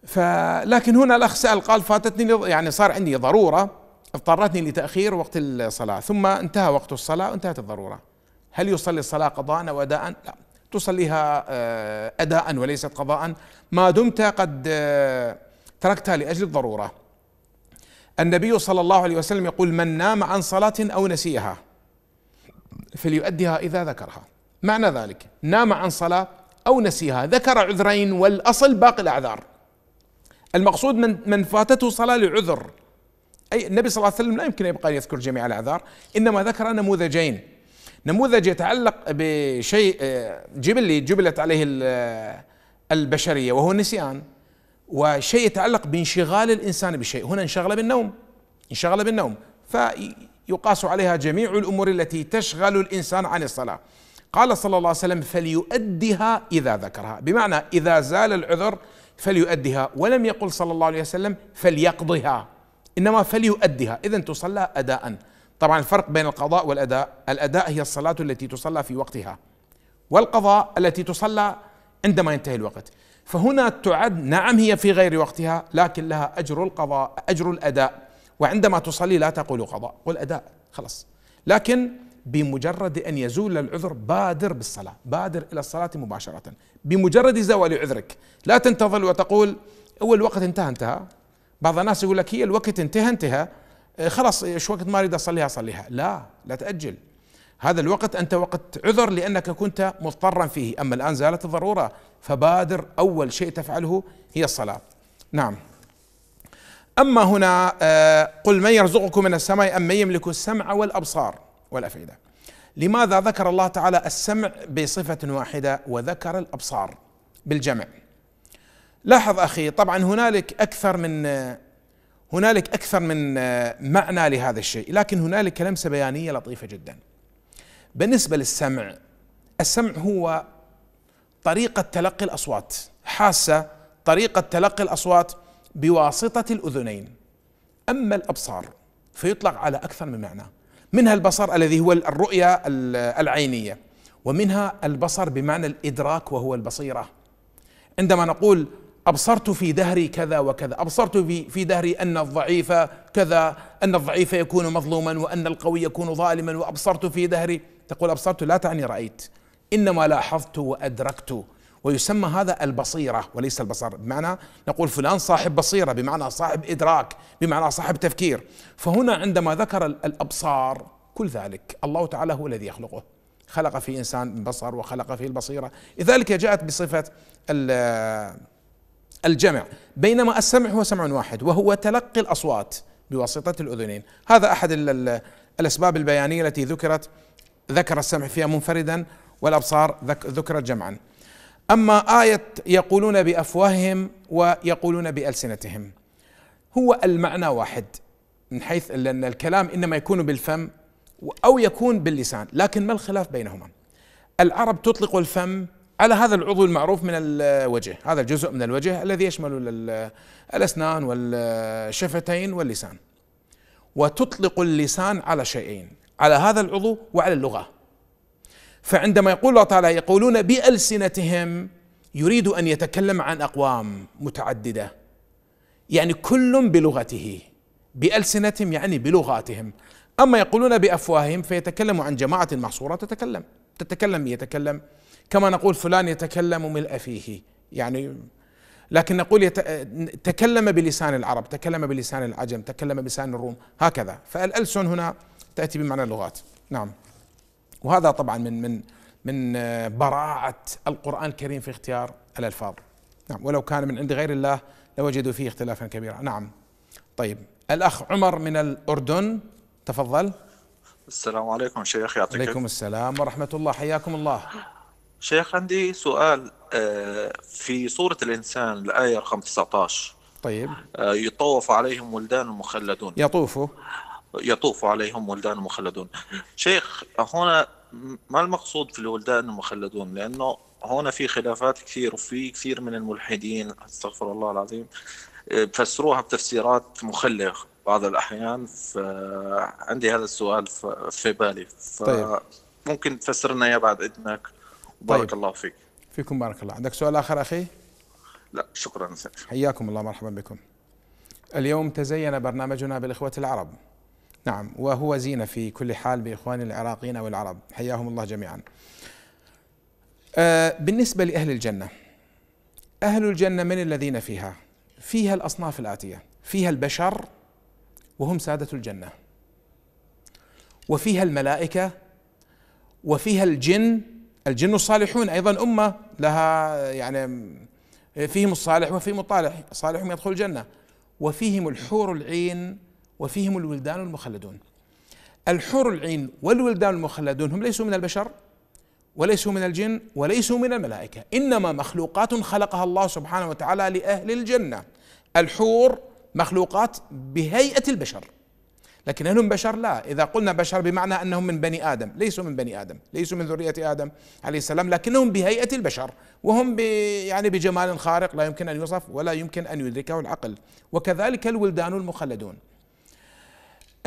فلكن هنا الأخ سأل قال فاتتني يعني صار عندي ضرورة اضطرتني لتأخير وقت الصلاة ثم انتهى وقت الصلاة وانتهت الضرورة هل يصلي الصلاة قضاء أو أداء؟ لا تصليها آه، أداء وليست قضاء ما دمت قد آه، تركتها لاجل الضروره النبي صلى الله عليه وسلم يقول من نام عن صلاه او نسيها فليؤدها اذا ذكرها معنى ذلك نام عن صلاه او نسيها ذكر عذرين والاصل باقي الاعذار المقصود من من فاتته صلاه لعذر اي النبي صلى الله عليه وسلم لا يمكن يبقى ان يذكر جميع الاعذار انما ذكر نموذجين نموذج يتعلق بشيء آه، جبل جبلت عليه آه، البشريه وهو النسيان وشيء يتعلق بانشغال الانسان بشيء هنا انشغل بالنوم انشغل بالنوم فيقاس عليها جميع الامور التي تشغل الانسان عن الصلاه قال صلى الله عليه وسلم فليؤدها اذا ذكرها بمعنى اذا زال العذر فليؤدها ولم يقل صلى الله عليه وسلم فليقضها انما فليؤدها اذا تصلى اداء طبعا الفرق بين القضاء والاداء الاداء هي الصلاه التي تصلى في وقتها والقضاء التي تصلى عندما ينتهي الوقت فهنا تعد نعم هي في غير وقتها لكن لها أجر القضاء أجر الأداء وعندما تصلي لا تقول قضاء قل أداء خلاص لكن بمجرد أن يزول العذر بادر بالصلاة بادر إلى الصلاة مباشرة بمجرد زوال عذرك لا تنتظر وتقول أول الوقت انتهى انتهى بعض الناس يقول لك هي الوقت انتهى انتهى إيه، خلاص ايش وقت ما اريد اصليها اصليها لا لا تاجل هذا الوقت أنت وقت عذر لأنك كنت مضطرا فيه أما الآن زالت الضرورة فبادر أول شيء تفعله هي الصلاة نعم أما هنا آه، قل من يرزقكم من السماء أم من يملك السمع والأبصار والأفئدة لماذا ذكر الله تعالى السمع بصفة واحدة وذكر الأبصار بالجمع لاحظ أخي طبعا هنالك أكثر من هنالك أكثر من آه، معنى لهذا الشيء لكن هنالك لمسة بيانية لطيفة جداً بالنسبه للسمع السمع هو طريقه تلقي الاصوات حاسه طريقه تلقي الاصوات بواسطه الاذنين اما الابصار فيطلق على اكثر من معنى منها البصر الذي هو الرؤيه العينيه ومنها البصر بمعنى الادراك وهو البصيره عندما نقول ابصرت في دهري كذا وكذا ابصرت في دهري ان الضعيف كذا ان الضعيف يكون مظلوما وان القوي يكون ظالما وابصرت في دهري تقول أبصرت لا تعني رأيت إنما لاحظت وأدركت ويسمى هذا البصيرة وليس البصر بمعنى نقول فلان صاحب بصيرة بمعنى صاحب إدراك بمعنى صاحب تفكير فهنا عندما ذكر الأبصار كل ذلك الله تعالى هو الذي يخلقه خلق في إنسان بصر وخلق فيه البصيرة لذلك جاءت بصفة الجمع بينما السمع هو سمع واحد وهو تلقي الأصوات بواسطة الأذنين هذا أحد الأسباب البيانية التي ذكرت ذكر السمع فيها منفردا والابصار ذكرت جمعا اما ايه يقولون بافواههم ويقولون بالسنتهم هو المعنى واحد من حيث ان الكلام انما يكون بالفم او يكون باللسان لكن ما الخلاف بينهما العرب تطلق الفم على هذا العضو المعروف من الوجه هذا الجزء من الوجه الذي يشمل الاسنان والشفتين واللسان وتطلق اللسان على شيئين على هذا العضو وعلى اللغه فعندما يقول الله تعالى يقولون بألسنتهم يريد أن يتكلم عن أقوام متعددة يعني كل بلغته بألسنتهم يعني بلغاتهم أما يقولون بأفواههم فيتكلم عن جماعة محصورة تتكلم تتكلم يتكلم كما نقول فلان يتكلم ملء فيه يعني لكن نقول يت... تكلم بلسان العرب تكلم بلسان العجم تكلم بلسان الروم هكذا فالألسن هنا تأتي بمعنى اللغات نعم وهذا طبعا من من من آه، براعة القرآن الكريم في اختيار الألفاظ نعم ولو كان من عند غير الله لوجدوا فيه اختلافا كبيرا نعم طيب الأخ عمر من الأردن تفضل السلام عليكم شيخ يعطيك عليكم السلام ورحمة الله حياكم الله شيخ عندي سؤال آه، في سورة الإنسان الآية رقم 19 طيب آه، يطوف عليهم ولدان مخلدون يطوفوا يطوف عليهم ولدان مخلدون شيخ هنا ما المقصود في الولدان المخلدون لأنه هنا في خلافات كثير وفي كثير من الملحدين استغفر الله العظيم فسروها بتفسيرات مخلغ بعض الأحيان فعندي هذا السؤال في بالي طيب. فممكن تفسر لنا إياه بعد إذنك طيب. بارك طيب. الله فيك فيكم بارك الله عندك سؤال آخر أخي؟ لا شكرا سيد حياكم الله مرحبا بكم اليوم تزين برنامجنا بالإخوة العرب نعم وهو زينة في كل حال بإخواني العراقيين أو العرب حياهم الله جميعا آه، بالنسبة لأهل الجنة أهل الجنة من الذين فيها فيها الأصناف الآتية فيها البشر وهم سادة الجنة وفيها الملائكة وفيها الجن الجن الصالحون أيضا أمة لها يعني فيهم الصالح وفيهم الطالح صالحهم يدخل الجنة وفيهم الحور العين وفيهم الولدان المخلدون الحور العين والولدان المخلدون هم ليسوا من البشر وليسوا من الجن وليسوا من الملائكة إنما مخلوقات خلقها الله سبحانه وتعالى لأهل الجنة الحور مخلوقات بهيئة البشر لكن هل هم بشر؟ لا، إذا قلنا بشر بمعنى أنهم من بني آدم، ليسوا من بني آدم، ليسوا من ذرية آدم عليه السلام، لكنهم بهيئة البشر، وهم يعني بجمال خارق لا يمكن أن يوصف ولا يمكن أن يدركه العقل، وكذلك الولدان المخلدون،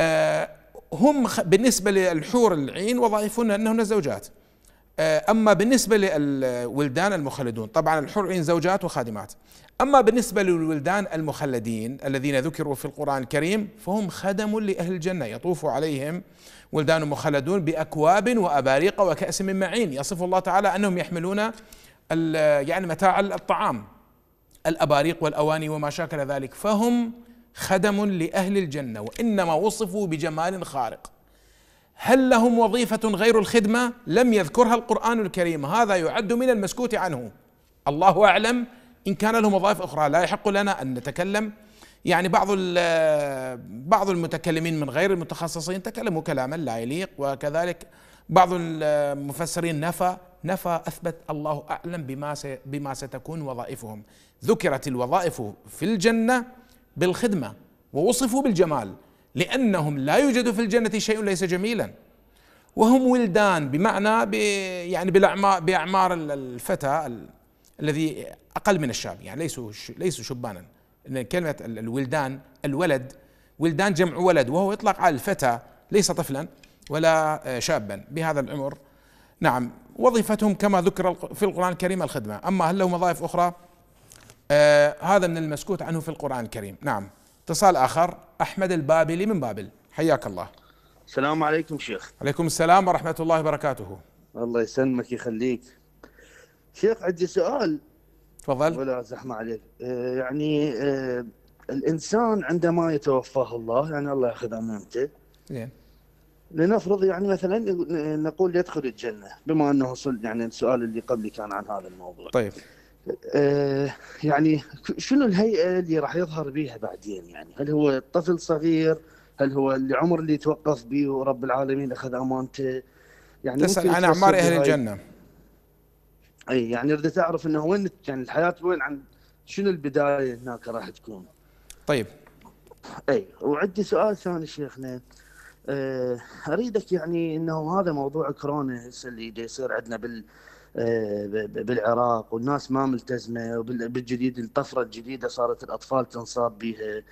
آه، هم بالنسبة للحور العين وظائفهن أنهن زوجات آه، أما بالنسبة للولدان المخلدون طبعا الحور العين زوجات وخادمات أما بالنسبة للولدان المخلدين الذين ذكروا في القرآن الكريم فهم خدم لأهل الجنة يطوف عليهم ولدان مخلدون بأكواب وأباريق وكأس من معين يصف الله تعالى أنهم يحملون يعني متاع الطعام الأباريق والأواني وما شاكل ذلك فهم خدم لأهل الجنة وإنما وصفوا بجمال خارق هل لهم وظيفة غير الخدمة لم يذكرها القرآن الكريم هذا يعد من المسكوت عنه الله أعلم إن كان لهم وظائف أخرى لا يحق لنا أن نتكلم يعني بعض بعض المتكلمين من غير المتخصصين تكلموا كلاما لا يليق وكذلك بعض المفسرين نفى نفى اثبت الله اعلم بما بما ستكون وظائفهم ذكرت الوظائف في الجنه بالخدمه ووصفوا بالجمال لانهم لا يوجد في الجنه شيء ليس جميلا وهم ولدان بمعنى يعني باعمار الفتى الذي اقل من الشاب يعني ليسوا ليسوا شبانا ان كلمه الولدان الولد ولدان جمع ولد وهو يطلق على الفتى ليس طفلا ولا آه، شابا بهذا العمر نعم وظيفتهم كما ذكر في القرآن الكريم الخدمة أما هل لهم وظائف أخرى آه هذا من المسكوت عنه في القرآن الكريم نعم اتصال آخر أحمد البابلي من بابل حياك الله السلام عليكم شيخ عليكم السلام ورحمة الله وبركاته الله يسلمك يخليك شيخ عندي سؤال تفضل ولا زحمة عليك آه يعني آه الإنسان عندما يتوفاه الله يعني الله يأخذ أمامته زين لنفرض يعني مثلا نقول يدخل الجنة بما أنه يعني السؤال اللي قبلي كان عن هذا الموضوع طيب آه، يعني شنو الهيئه اللي راح يظهر بيها بعدين يعني هل هو طفل صغير هل هو العمر اللي توقف به ورب العالمين اخذ امانته يعني تسال عن اعمار اهل الجنه اي يعني اريد اعرف انه وين يعني الحياه وين عن شنو البدايه هناك راح تكون طيب اي وعندي سؤال ثاني شيخنا آه، اريدك يعني انه هذا موضوع كورونا هسه اللي يصير عندنا بال آه، بالعراق والناس ما ملتزمه وبالجديد الطفره الجديده صارت الاطفال تنصاب بها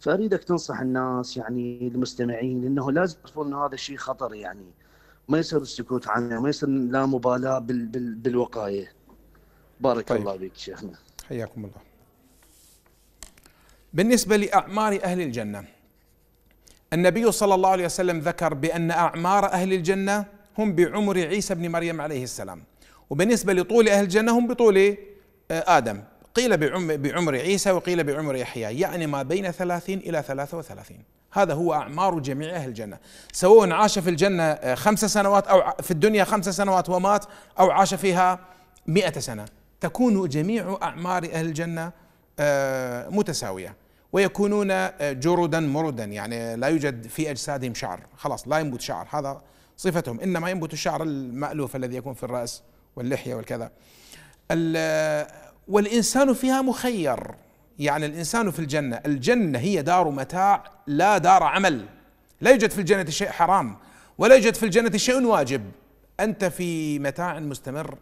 فاريدك تنصح الناس يعني المستمعين انه لازم يعرفون ان هذا الشيء خطر يعني ما يصير السكوت عنه ما يصير لا مبالاه بال بال بالوقايه بارك طيب. الله بك شيخنا حياكم الله بالنسبه لاعمار اهل الجنه النبي صلى الله عليه وسلم ذكر بان اعمار اهل الجنه هم بعمر عيسى بن مريم عليه السلام وبالنسبة لطول أهل الجنة هم بطول إيه؟ آه، آدم قيل بعمر عيسى وقيل بعمر يحيى يعني ما بين ثلاثين إلى ثلاثة وثلاثين هذا هو أعمار جميع أهل الجنة سواء عاش في الجنة آه، خمس سنوات أو في الدنيا خمس سنوات ومات أو عاش فيها مئة سنة تكون جميع أعمار أهل الجنة آه، متساوية ويكونون جردا مردا يعني لا يوجد في أجسادهم شعر خلاص لا ينبت شعر هذا صفتهم إنما ينبت الشعر المألوف الذي يكون في الرأس واللحية والكذا والإنسان فيها مخير يعني الإنسان في الجنة الجنة هي دار متاع لا دار عمل لا يوجد في الجنة شيء حرام ولا يوجد في الجنة شيء واجب أنت في متاع مستمر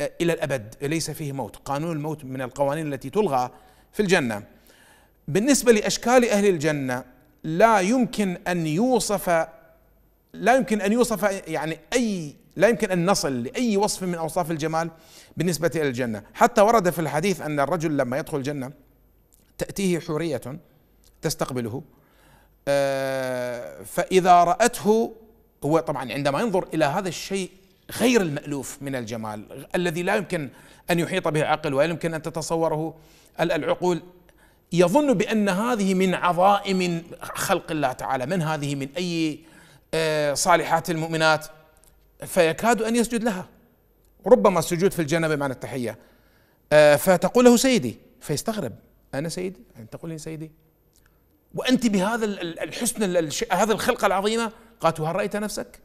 آه، إلى الأبد ليس فيه موت قانون الموت من القوانين التي تلغى في الجنة بالنسبة لأشكال أهل الجنة لا يمكن أن يوصف لا يمكن أن يوصف يعني أي لا يمكن أن نصل لأي وصف من أوصاف الجمال بالنسبة إلى الجنة حتى ورد في الحديث أن الرجل لما يدخل الجنة تأتيه حورية تستقبله آه، فإذا رأته هو طبعا عندما ينظر إلى هذا الشيء غير المألوف من الجمال الذي لا يمكن أن يحيط به عقل ولا يمكن أن تتصوره العقول يظن بأن هذه من عظائم خلق الله تعالى من هذه من أي آه، صالحات المؤمنات فيكاد أن يسجد لها ربما السجود في الجنه معنى التحية آه، فتقول له سيدي فيستغرب أنا سيدي انت تقول لي سيدي وأنت بهذا الحسن هذا الخلقة العظيمة قالت وهل رأيت نفسك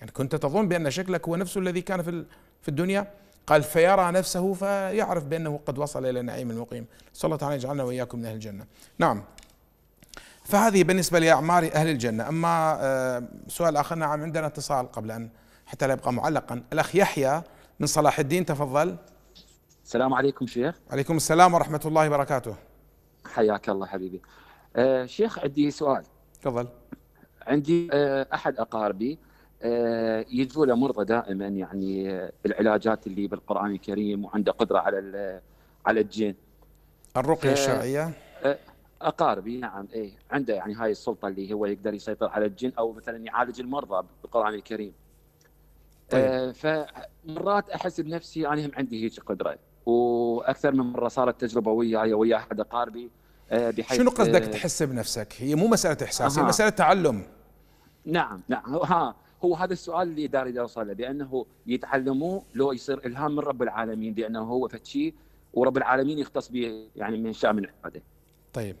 يعني كنت تظن بأن شكلك هو نفسه الذي كان في في الدنيا قال فيرى نفسه فيعرف بأنه قد وصل إلى النعيم المقيم صلى الله عليه يجعلنا وإياكم من أهل الجنة نعم فهذه بالنسبة لأعمار أهل الجنة أما آه، سؤال آخر نعم عندنا اتصال قبل أن حتى لا يبقى معلقا الأخ يحيى من صلاح الدين تفضل السلام عليكم شيخ عليكم السلام ورحمة الله وبركاته حياك الله حبيبي أه شيخ عندي سؤال تفضل عندي أه أحد أقاربي أه يجوا له مرضى دائما يعني آه، العلاجات اللي بالقرآن الكريم وعنده قدرة على على الجن الرقية آه، الشرعية آه، اقاربي نعم ايه عنده يعني هاي السلطه اللي هو يقدر يسيطر على الجن او مثلا يعالج المرضى بالقران الكريم طيب. آه، فمرات احس بنفسي انا هم عندي هيك قدره واكثر من مره صارت تجربه وياي ويا احد اقاربي آه، بحيث شنو قصدك آه، تحس بنفسك؟ هي مو مساله احساس هي مساله تعلم نعم نعم ها هو هذا السؤال اللي داري اوصله بانه يتعلموه لو يصير الهام من رب العالمين بانه هو فتشي ورب العالمين يختص به يعني من شاء من عباده. طيب.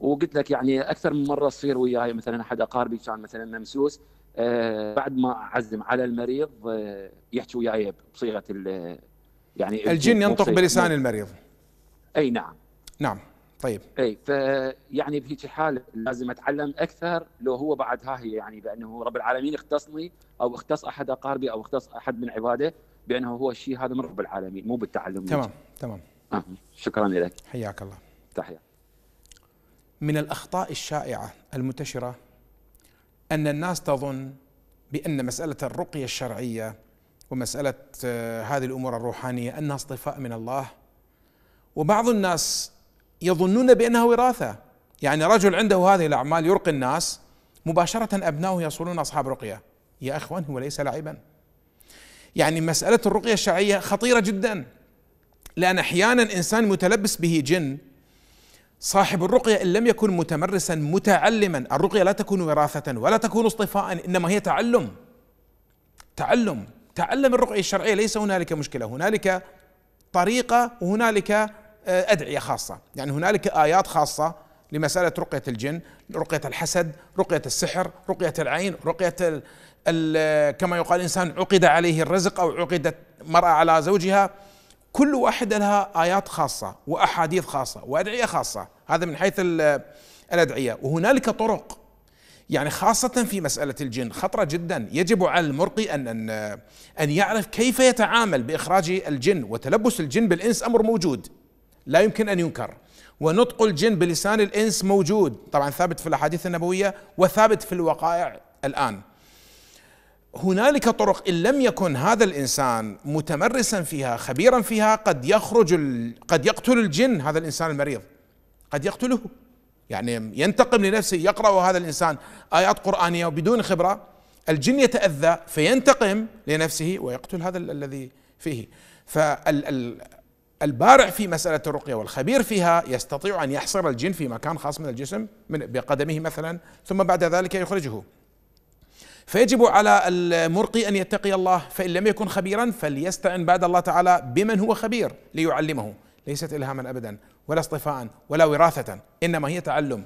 وقلت لك يعني اكثر من مره تصير وياي مثلا احد اقاربي كان مثلا ممسوس آه، بعد ما اعزم على المريض آه، يحكي وياي بصيغه يعني الجن ينطق بلسان نعم. المريض اي نعم نعم طيب اي فيعني بهيك حال لازم اتعلم اكثر لو هو بعد ها هي يعني بانه رب العالمين اختصني او اختص احد اقاربي او اختص احد من عباده بانه هو الشيء هذا من رب العالمين مو بالتعلم تمام لك. تمام آه. شكرا لك حياك الله تحيا من الاخطاء الشائعه المنتشره أن الناس تظن بأن مسألة الرقية الشرعية ومسألة آه، هذه الأمور الروحانية أنها اصطفاء من الله وبعض الناس يظنون بأنها وراثة يعني رجل عنده هذه الأعمال يرقي الناس مباشرة أبنائه يصيرون أصحاب رقية يا أخوان هو ليس لعبا يعني مسألة الرقية الشرعية خطيرة جدا لأن أحيانا إنسان متلبس به جن صاحب الرقية إن لم يكن متمرسا متعلما الرقية لا تكون وراثة ولا تكون اصطفاء إنما هي تعلم تعلم تعلم الرقية الشرعية ليس هنالك مشكلة هنالك طريقة وهنالك آه، أدعية خاصة يعني هنالك آيات خاصة لمسألة رقية الجن رقية الحسد رقية السحر رقية العين رقية الـ الـ كما يقال الإنسان عقد عليه الرزق أو عقدت مرأة على زوجها كل واحدة لها آيات خاصة وأحاديث خاصة وأدعية خاصة هذا من حيث الأدعية وهنالك طرق يعني خاصة في مسألة الجن خطرة جدا يجب على المرقي أن أن أن يعرف كيف يتعامل بإخراج الجن وتلبس الجن بالإنس أمر موجود لا يمكن أن ينكر ونطق الجن بلسان الإنس موجود طبعا ثابت في الأحاديث النبوية وثابت في الوقائع الآن هنالك طرق ان لم يكن هذا الانسان متمرسا فيها خبيرا فيها قد يخرج ال... قد يقتل الجن هذا الانسان المريض قد يقتله يعني ينتقم لنفسه يقرا هذا الانسان ايات قرانيه وبدون خبره الجن يتاذى فينتقم لنفسه ويقتل هذا الذي فيه فال ال... البارع في مساله الرقيه والخبير فيها يستطيع ان يحصر الجن في مكان خاص من الجسم من بقدمه مثلا ثم بعد ذلك يخرجه فيجب على المرقي أن يتقي الله فإن لم يكن خبيرا فليستعن بعد الله تعالى بمن هو خبير ليعلمه ليست إلهاما أبدا ولا اصطفاء ولا وراثة إنما هي تعلم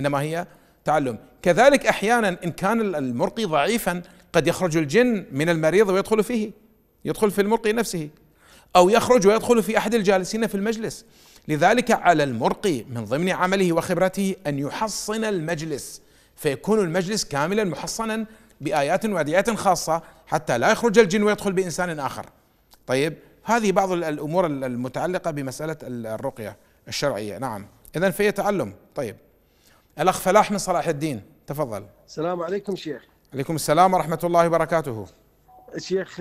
إنما هي تعلم كذلك أحيانا إن كان المرقي ضعيفا قد يخرج الجن من المريض ويدخل فيه يدخل في المرقي نفسه أو يخرج ويدخل في أحد الجالسين في المجلس لذلك على المرقي من ضمن عمله وخبرته أن يحصن المجلس فيكون المجلس كاملا محصنا بآيات وأديات خاصة حتى لا يخرج الجن ويدخل بإنسان آخر طيب هذه بعض الأمور المتعلقة بمسألة الرقية الشرعية نعم إذا فهي تعلم طيب الأخ فلاح من صلاح الدين تفضل السلام عليكم شيخ عليكم السلام ورحمة الله وبركاته شيخ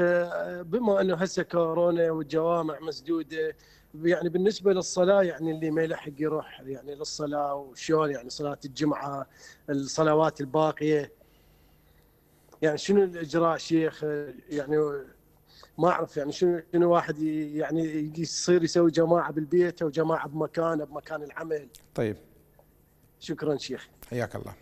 بما أنه هسه كورونا والجوامع مسدودة يعني بالنسبه للصلاه يعني اللي ما يلحق يروح يعني للصلاه وشلون يعني صلاه الجمعه الصلوات الباقيه يعني شنو الاجراء شيخ يعني ما اعرف يعني شنو شنو واحد يعني يصير يسوي جماعه بالبيت او جماعه بمكان بمكان العمل طيب شكرا شيخ حياك الله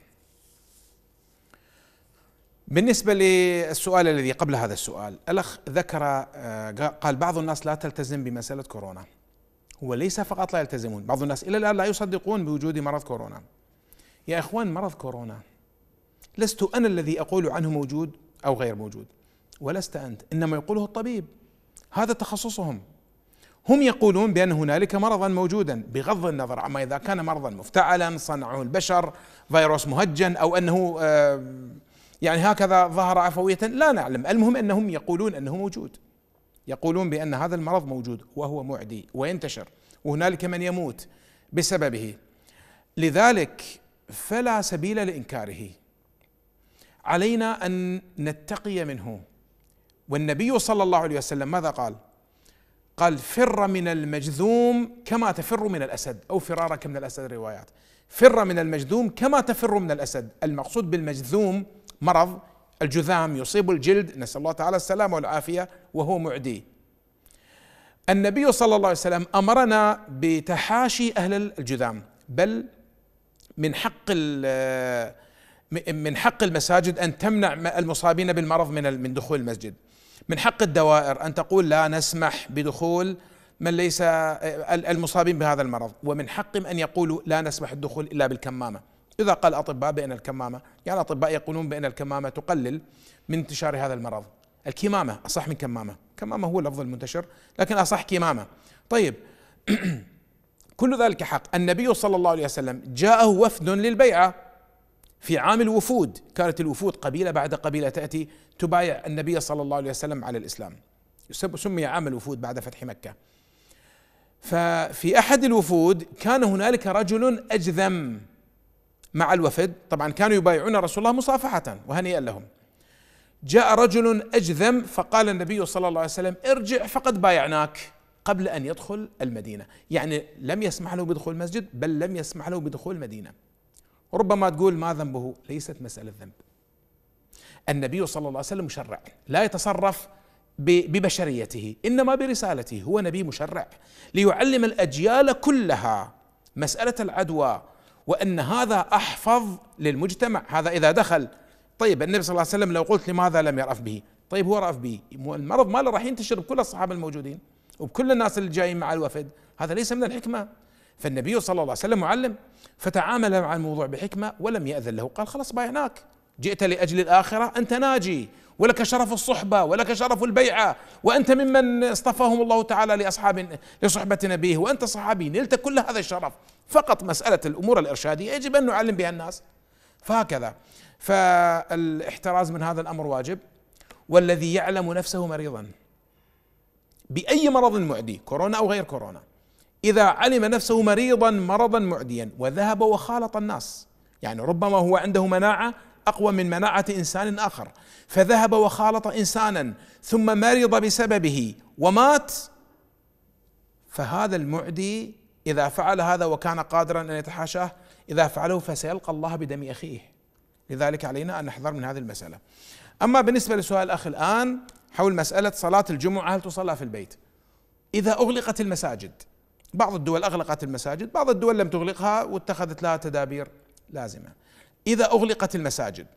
بالنسبة للسؤال الذي قبل هذا السؤال الأخ ذكر آه، قال بعض الناس لا تلتزم بمسألة كورونا هو ليس فقط لا يلتزمون بعض الناس إلى الآن لا يصدقون بوجود مرض كورونا يا إخوان مرض كورونا لست انا الذي اقول عنه موجود او غير موجود ولست انت انما يقوله الطبيب هذا تخصصهم هم يقولون بان هنالك مرضا موجودا بغض النظر عما اذا كان مرضا مفتعلا صنعه البشر فيروس مهجن او انه آه، يعني هكذا ظهر عفويه لا نعلم المهم انهم يقولون انه موجود يقولون بان هذا المرض موجود وهو معدي وينتشر وهنالك من يموت بسببه لذلك فلا سبيل لانكاره علينا ان نتقي منه والنبي صلى الله عليه وسلم ماذا قال؟ قال فر من المجذوم كما تفر من الاسد او فرارك من الاسد الروايات فر من المجذوم كما تفر من الاسد المقصود بالمجذوم مرض الجذام يصيب الجلد نسال الله تعالى السلامه والعافيه وهو معدي النبي صلى الله عليه وسلم امرنا بتحاشي اهل الجذام بل من حق من حق المساجد ان تمنع المصابين بالمرض من من دخول المسجد من حق الدوائر ان تقول لا نسمح بدخول من ليس المصابين بهذا المرض ومن حقهم ان يقولوا لا نسمح الدخول الا بالكمامه اذا قال الاطباء بان الكمامه يعني الاطباء يقولون بان الكمامه تقلل من انتشار هذا المرض الكمامه اصح من كمامه كمامه هو اللفظ المنتشر لكن اصح كمامه طيب كل ذلك حق النبي صلى الله عليه وسلم جاءه وفد للبيعه في عام الوفود كانت الوفود قبيلة بعد قبيلة تأتي تبايع النبي صلى الله عليه وسلم على الإسلام سمي عام الوفود بعد فتح مكة ففي أحد الوفود كان هنالك رجل أجذم مع الوفد طبعا كانوا يبايعون رسول الله مصافحة وهنيئا لهم جاء رجل أجذم فقال النبي صلى الله عليه وسلم ارجع فقد بايعناك قبل أن يدخل المدينة يعني لم يسمح له بدخول المسجد بل لم يسمح له بدخول المدينة ربما تقول ما ذنبه ليست مسألة ذنب النبي صلى الله عليه وسلم مشرع لا يتصرف ببشريته انما برسالته هو نبي مشرع ليعلم الاجيال كلها مساله العدوى وان هذا احفظ للمجتمع هذا اذا دخل طيب النبي صلى الله عليه وسلم لو قلت لماذا لم يرأف به طيب هو رأف به المرض ماله راح ينتشر بكل الصحابه الموجودين وبكل الناس اللي جايين مع الوفد هذا ليس من الحكمه فالنبي صلى الله عليه وسلم معلم فتعامل مع الموضوع بحكمة ولم يأذن له قال خلاص بايعناك جئت لأجل الآخرة أنت ناجي ولك شرف الصحبة ولك شرف البيعة وأنت ممن اصطفاهم الله تعالى لأصحاب لصحبة نبيه وأنت صحابي نلت كل هذا الشرف فقط مسألة الأمور الإرشادية يجب أن نعلم بها الناس فهكذا فالاحتراز من هذا الأمر واجب والذي يعلم نفسه مريضا بأي مرض معدي كورونا أو غير كورونا إذا علم نفسه مريضا مرضا معديا وذهب وخالط الناس يعني ربما هو عنده مناعة أقوى من مناعة إنسان آخر فذهب وخالط إنسانا ثم مرض بسببه ومات فهذا المعدي إذا فعل هذا وكان قادرا أن يتحاشاه إذا فعله فسيلقى الله بدم أخيه لذلك علينا أن نحذر من هذه المسألة أما بالنسبة لسؤال الأخ الآن حول مسألة صلاة الجمعة هل تصلى في البيت إذا أغلقت المساجد بعض الدول اغلقت المساجد بعض الدول لم تغلقها واتخذت لها تدابير لازمه اذا اغلقت المساجد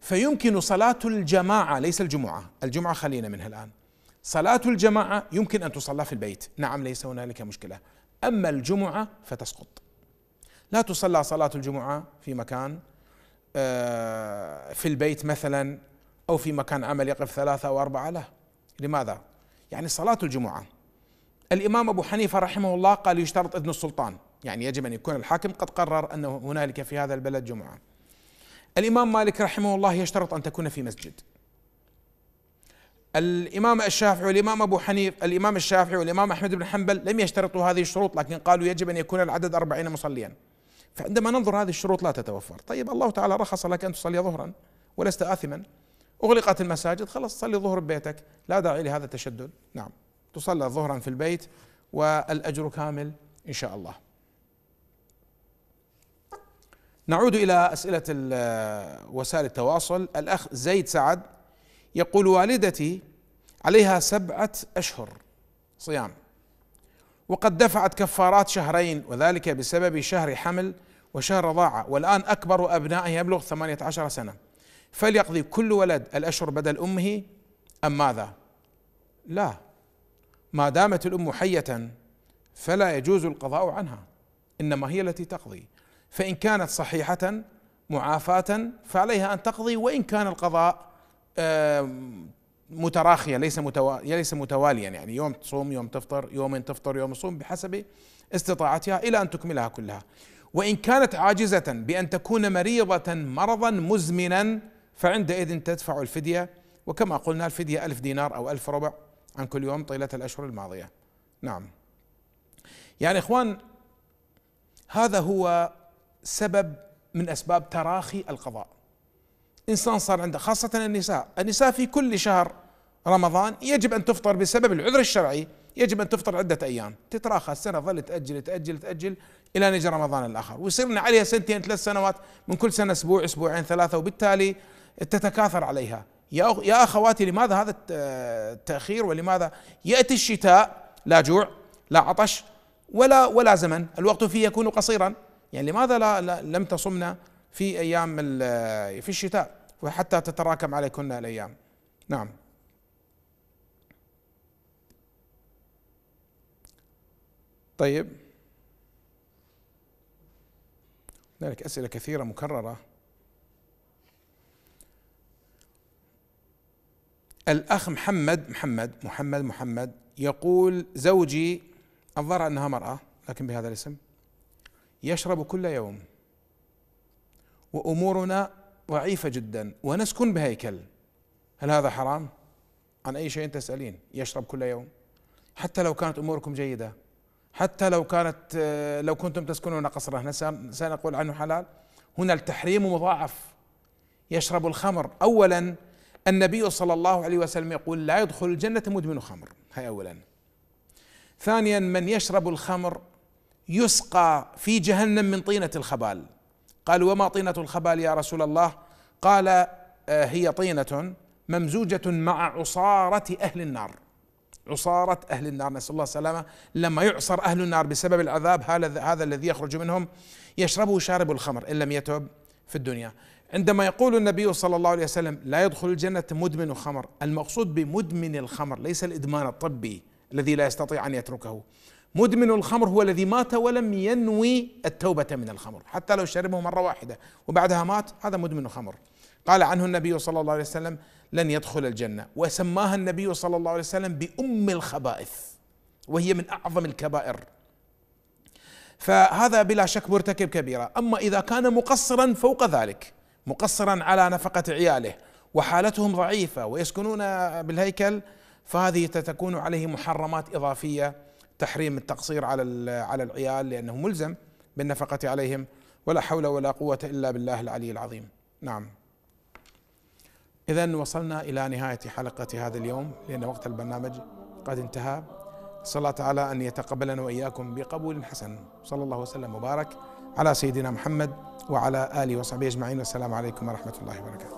فيمكن صلاه الجماعه ليس الجمعه الجمعه خلينا منها الان صلاه الجماعه يمكن ان تصلى في البيت نعم ليس هنالك مشكله اما الجمعه فتسقط لا تصلى صلاه الجمعه في مكان آه، في البيت مثلا او في مكان عمل يقف ثلاثه او اربعه لا لماذا يعني صلاه الجمعه الإمام أبو حنيفة رحمه الله قال يشترط إذن السلطان يعني يجب أن يكون الحاكم قد قرر أن هنالك في هذا البلد جمعة الإمام مالك رحمه الله يشترط أن تكون في مسجد الإمام الشافعي والإمام أبو حنيف الإمام الشافعي والإمام أحمد بن حنبل لم يشترطوا هذه الشروط لكن قالوا يجب أن يكون العدد أربعين مصليا فعندما ننظر هذه الشروط لا تتوفر طيب الله تعالى رخص لك أن تصلي ظهرا ولست آثما أغلقت المساجد خلاص صلي ظهر ببيتك لا داعي لهذا التشدد نعم تصلى ظهرا في البيت والأجر كامل إن شاء الله نعود إلى أسئلة وسائل التواصل الأخ زيد سعد يقول والدتي عليها سبعة أشهر صيام وقد دفعت كفارات شهرين وذلك بسبب شهر حمل وشهر رضاعة والآن أكبر ابنائه يبلغ 18 سنة فليقضي كل ولد الأشهر بدل أمه أم ماذا؟ لا ما دامت الام حيه فلا يجوز القضاء عنها انما هي التي تقضي فان كانت صحيحه معافاه فعليها ان تقضي وان كان القضاء متراخيا ليس ليس متواليا يعني يوم تصوم يوم تفطر يومين تفطر يوم تصوم بحسب استطاعتها الى ان تكملها كلها وان كانت عاجزه بان تكون مريضه مرضا مزمنا فعندئذ تدفع الفديه وكما قلنا الفديه ألف دينار أو ألف ربع عن كل يوم طيلة الأشهر الماضية نعم يعني إخوان هذا هو سبب من أسباب تراخي القضاء إنسان صار عنده خاصة النساء النساء في كل شهر رمضان يجب أن تفطر بسبب العذر الشرعي يجب أن تفطر عدة أيام تتراخى السنة ظل تأجل تأجل تأجل إلى يجي رمضان الآخر ويصير لنا عليها سنتين ثلاث سنوات من كل سنة أسبوع أسبوعين ثلاثة وبالتالي تتكاثر عليها يا يا اخواتي لماذا هذا التاخير ولماذا ياتي الشتاء لا جوع لا عطش ولا ولا زمن الوقت فيه يكون قصيرا يعني لماذا لا, لا لم تصمنا في ايام في الشتاء وحتى تتراكم عليكن الايام نعم طيب هناك اسئله كثيره مكرره الأخ محمد محمد محمد محمد يقول زوجي الظاهر أنها مرأة لكن بهذا الاسم يشرب كل يوم وأمورنا ضعيفة جدا ونسكن بهيكل هل هذا حرام؟ عن أي شيء تسألين يشرب كل يوم حتى لو كانت أموركم جيدة حتى لو كانت لو كنتم تسكنون قصره سنقول عنه حلال هنا التحريم مضاعف يشرب الخمر أولا النبي صلى الله عليه وسلم يقول لا يدخل الجنة مدمن خمر هاي أولا ثانيا من يشرب الخمر يسقى في جهنم من طينة الخبال قال وما طينة الخبال يا رسول الله قال آه، هي طينة ممزوجة مع عصارة أهل النار عصارة أهل النار نسأل الله السلامة لما يعصر أهل النار بسبب العذاب هذا الذي يخرج منهم يشربه شارب الخمر إن لم يتب في الدنيا عندما يقول النبي صلى الله عليه وسلم لا يدخل الجنة مدمن خمر المقصود بمدمن الخمر ليس الإدمان الطبي الذي لا يستطيع أن يتركه مدمن الخمر هو الذي مات ولم ينوي التوبة من الخمر حتى لو شربه مرة واحدة وبعدها مات هذا مدمن الخمر قال عنه النبي صلى الله عليه وسلم لن يدخل الجنة وسماها النبي صلى الله عليه وسلم بأم الخبائث وهي من أعظم الكبائر فهذا بلا شك مرتكب كبيرة أما إذا كان مقصرا فوق ذلك مقصرا على نفقة عياله وحالتهم ضعيفة ويسكنون بالهيكل فهذه تكون عليه محرمات إضافية تحريم التقصير على على العيال لأنه ملزم بالنفقة عليهم ولا حول ولا قوة إلا بالله العلي العظيم نعم إذا وصلنا إلى نهاية حلقة هذا اليوم لأن وقت البرنامج قد انتهى صلى الله تعالى أن يتقبلنا وإياكم بقبول حسن صلى الله وسلم وبارك على سيدنا محمد وعلى آله وصحبه أجمعين والسلام عليكم ورحمة الله وبركاته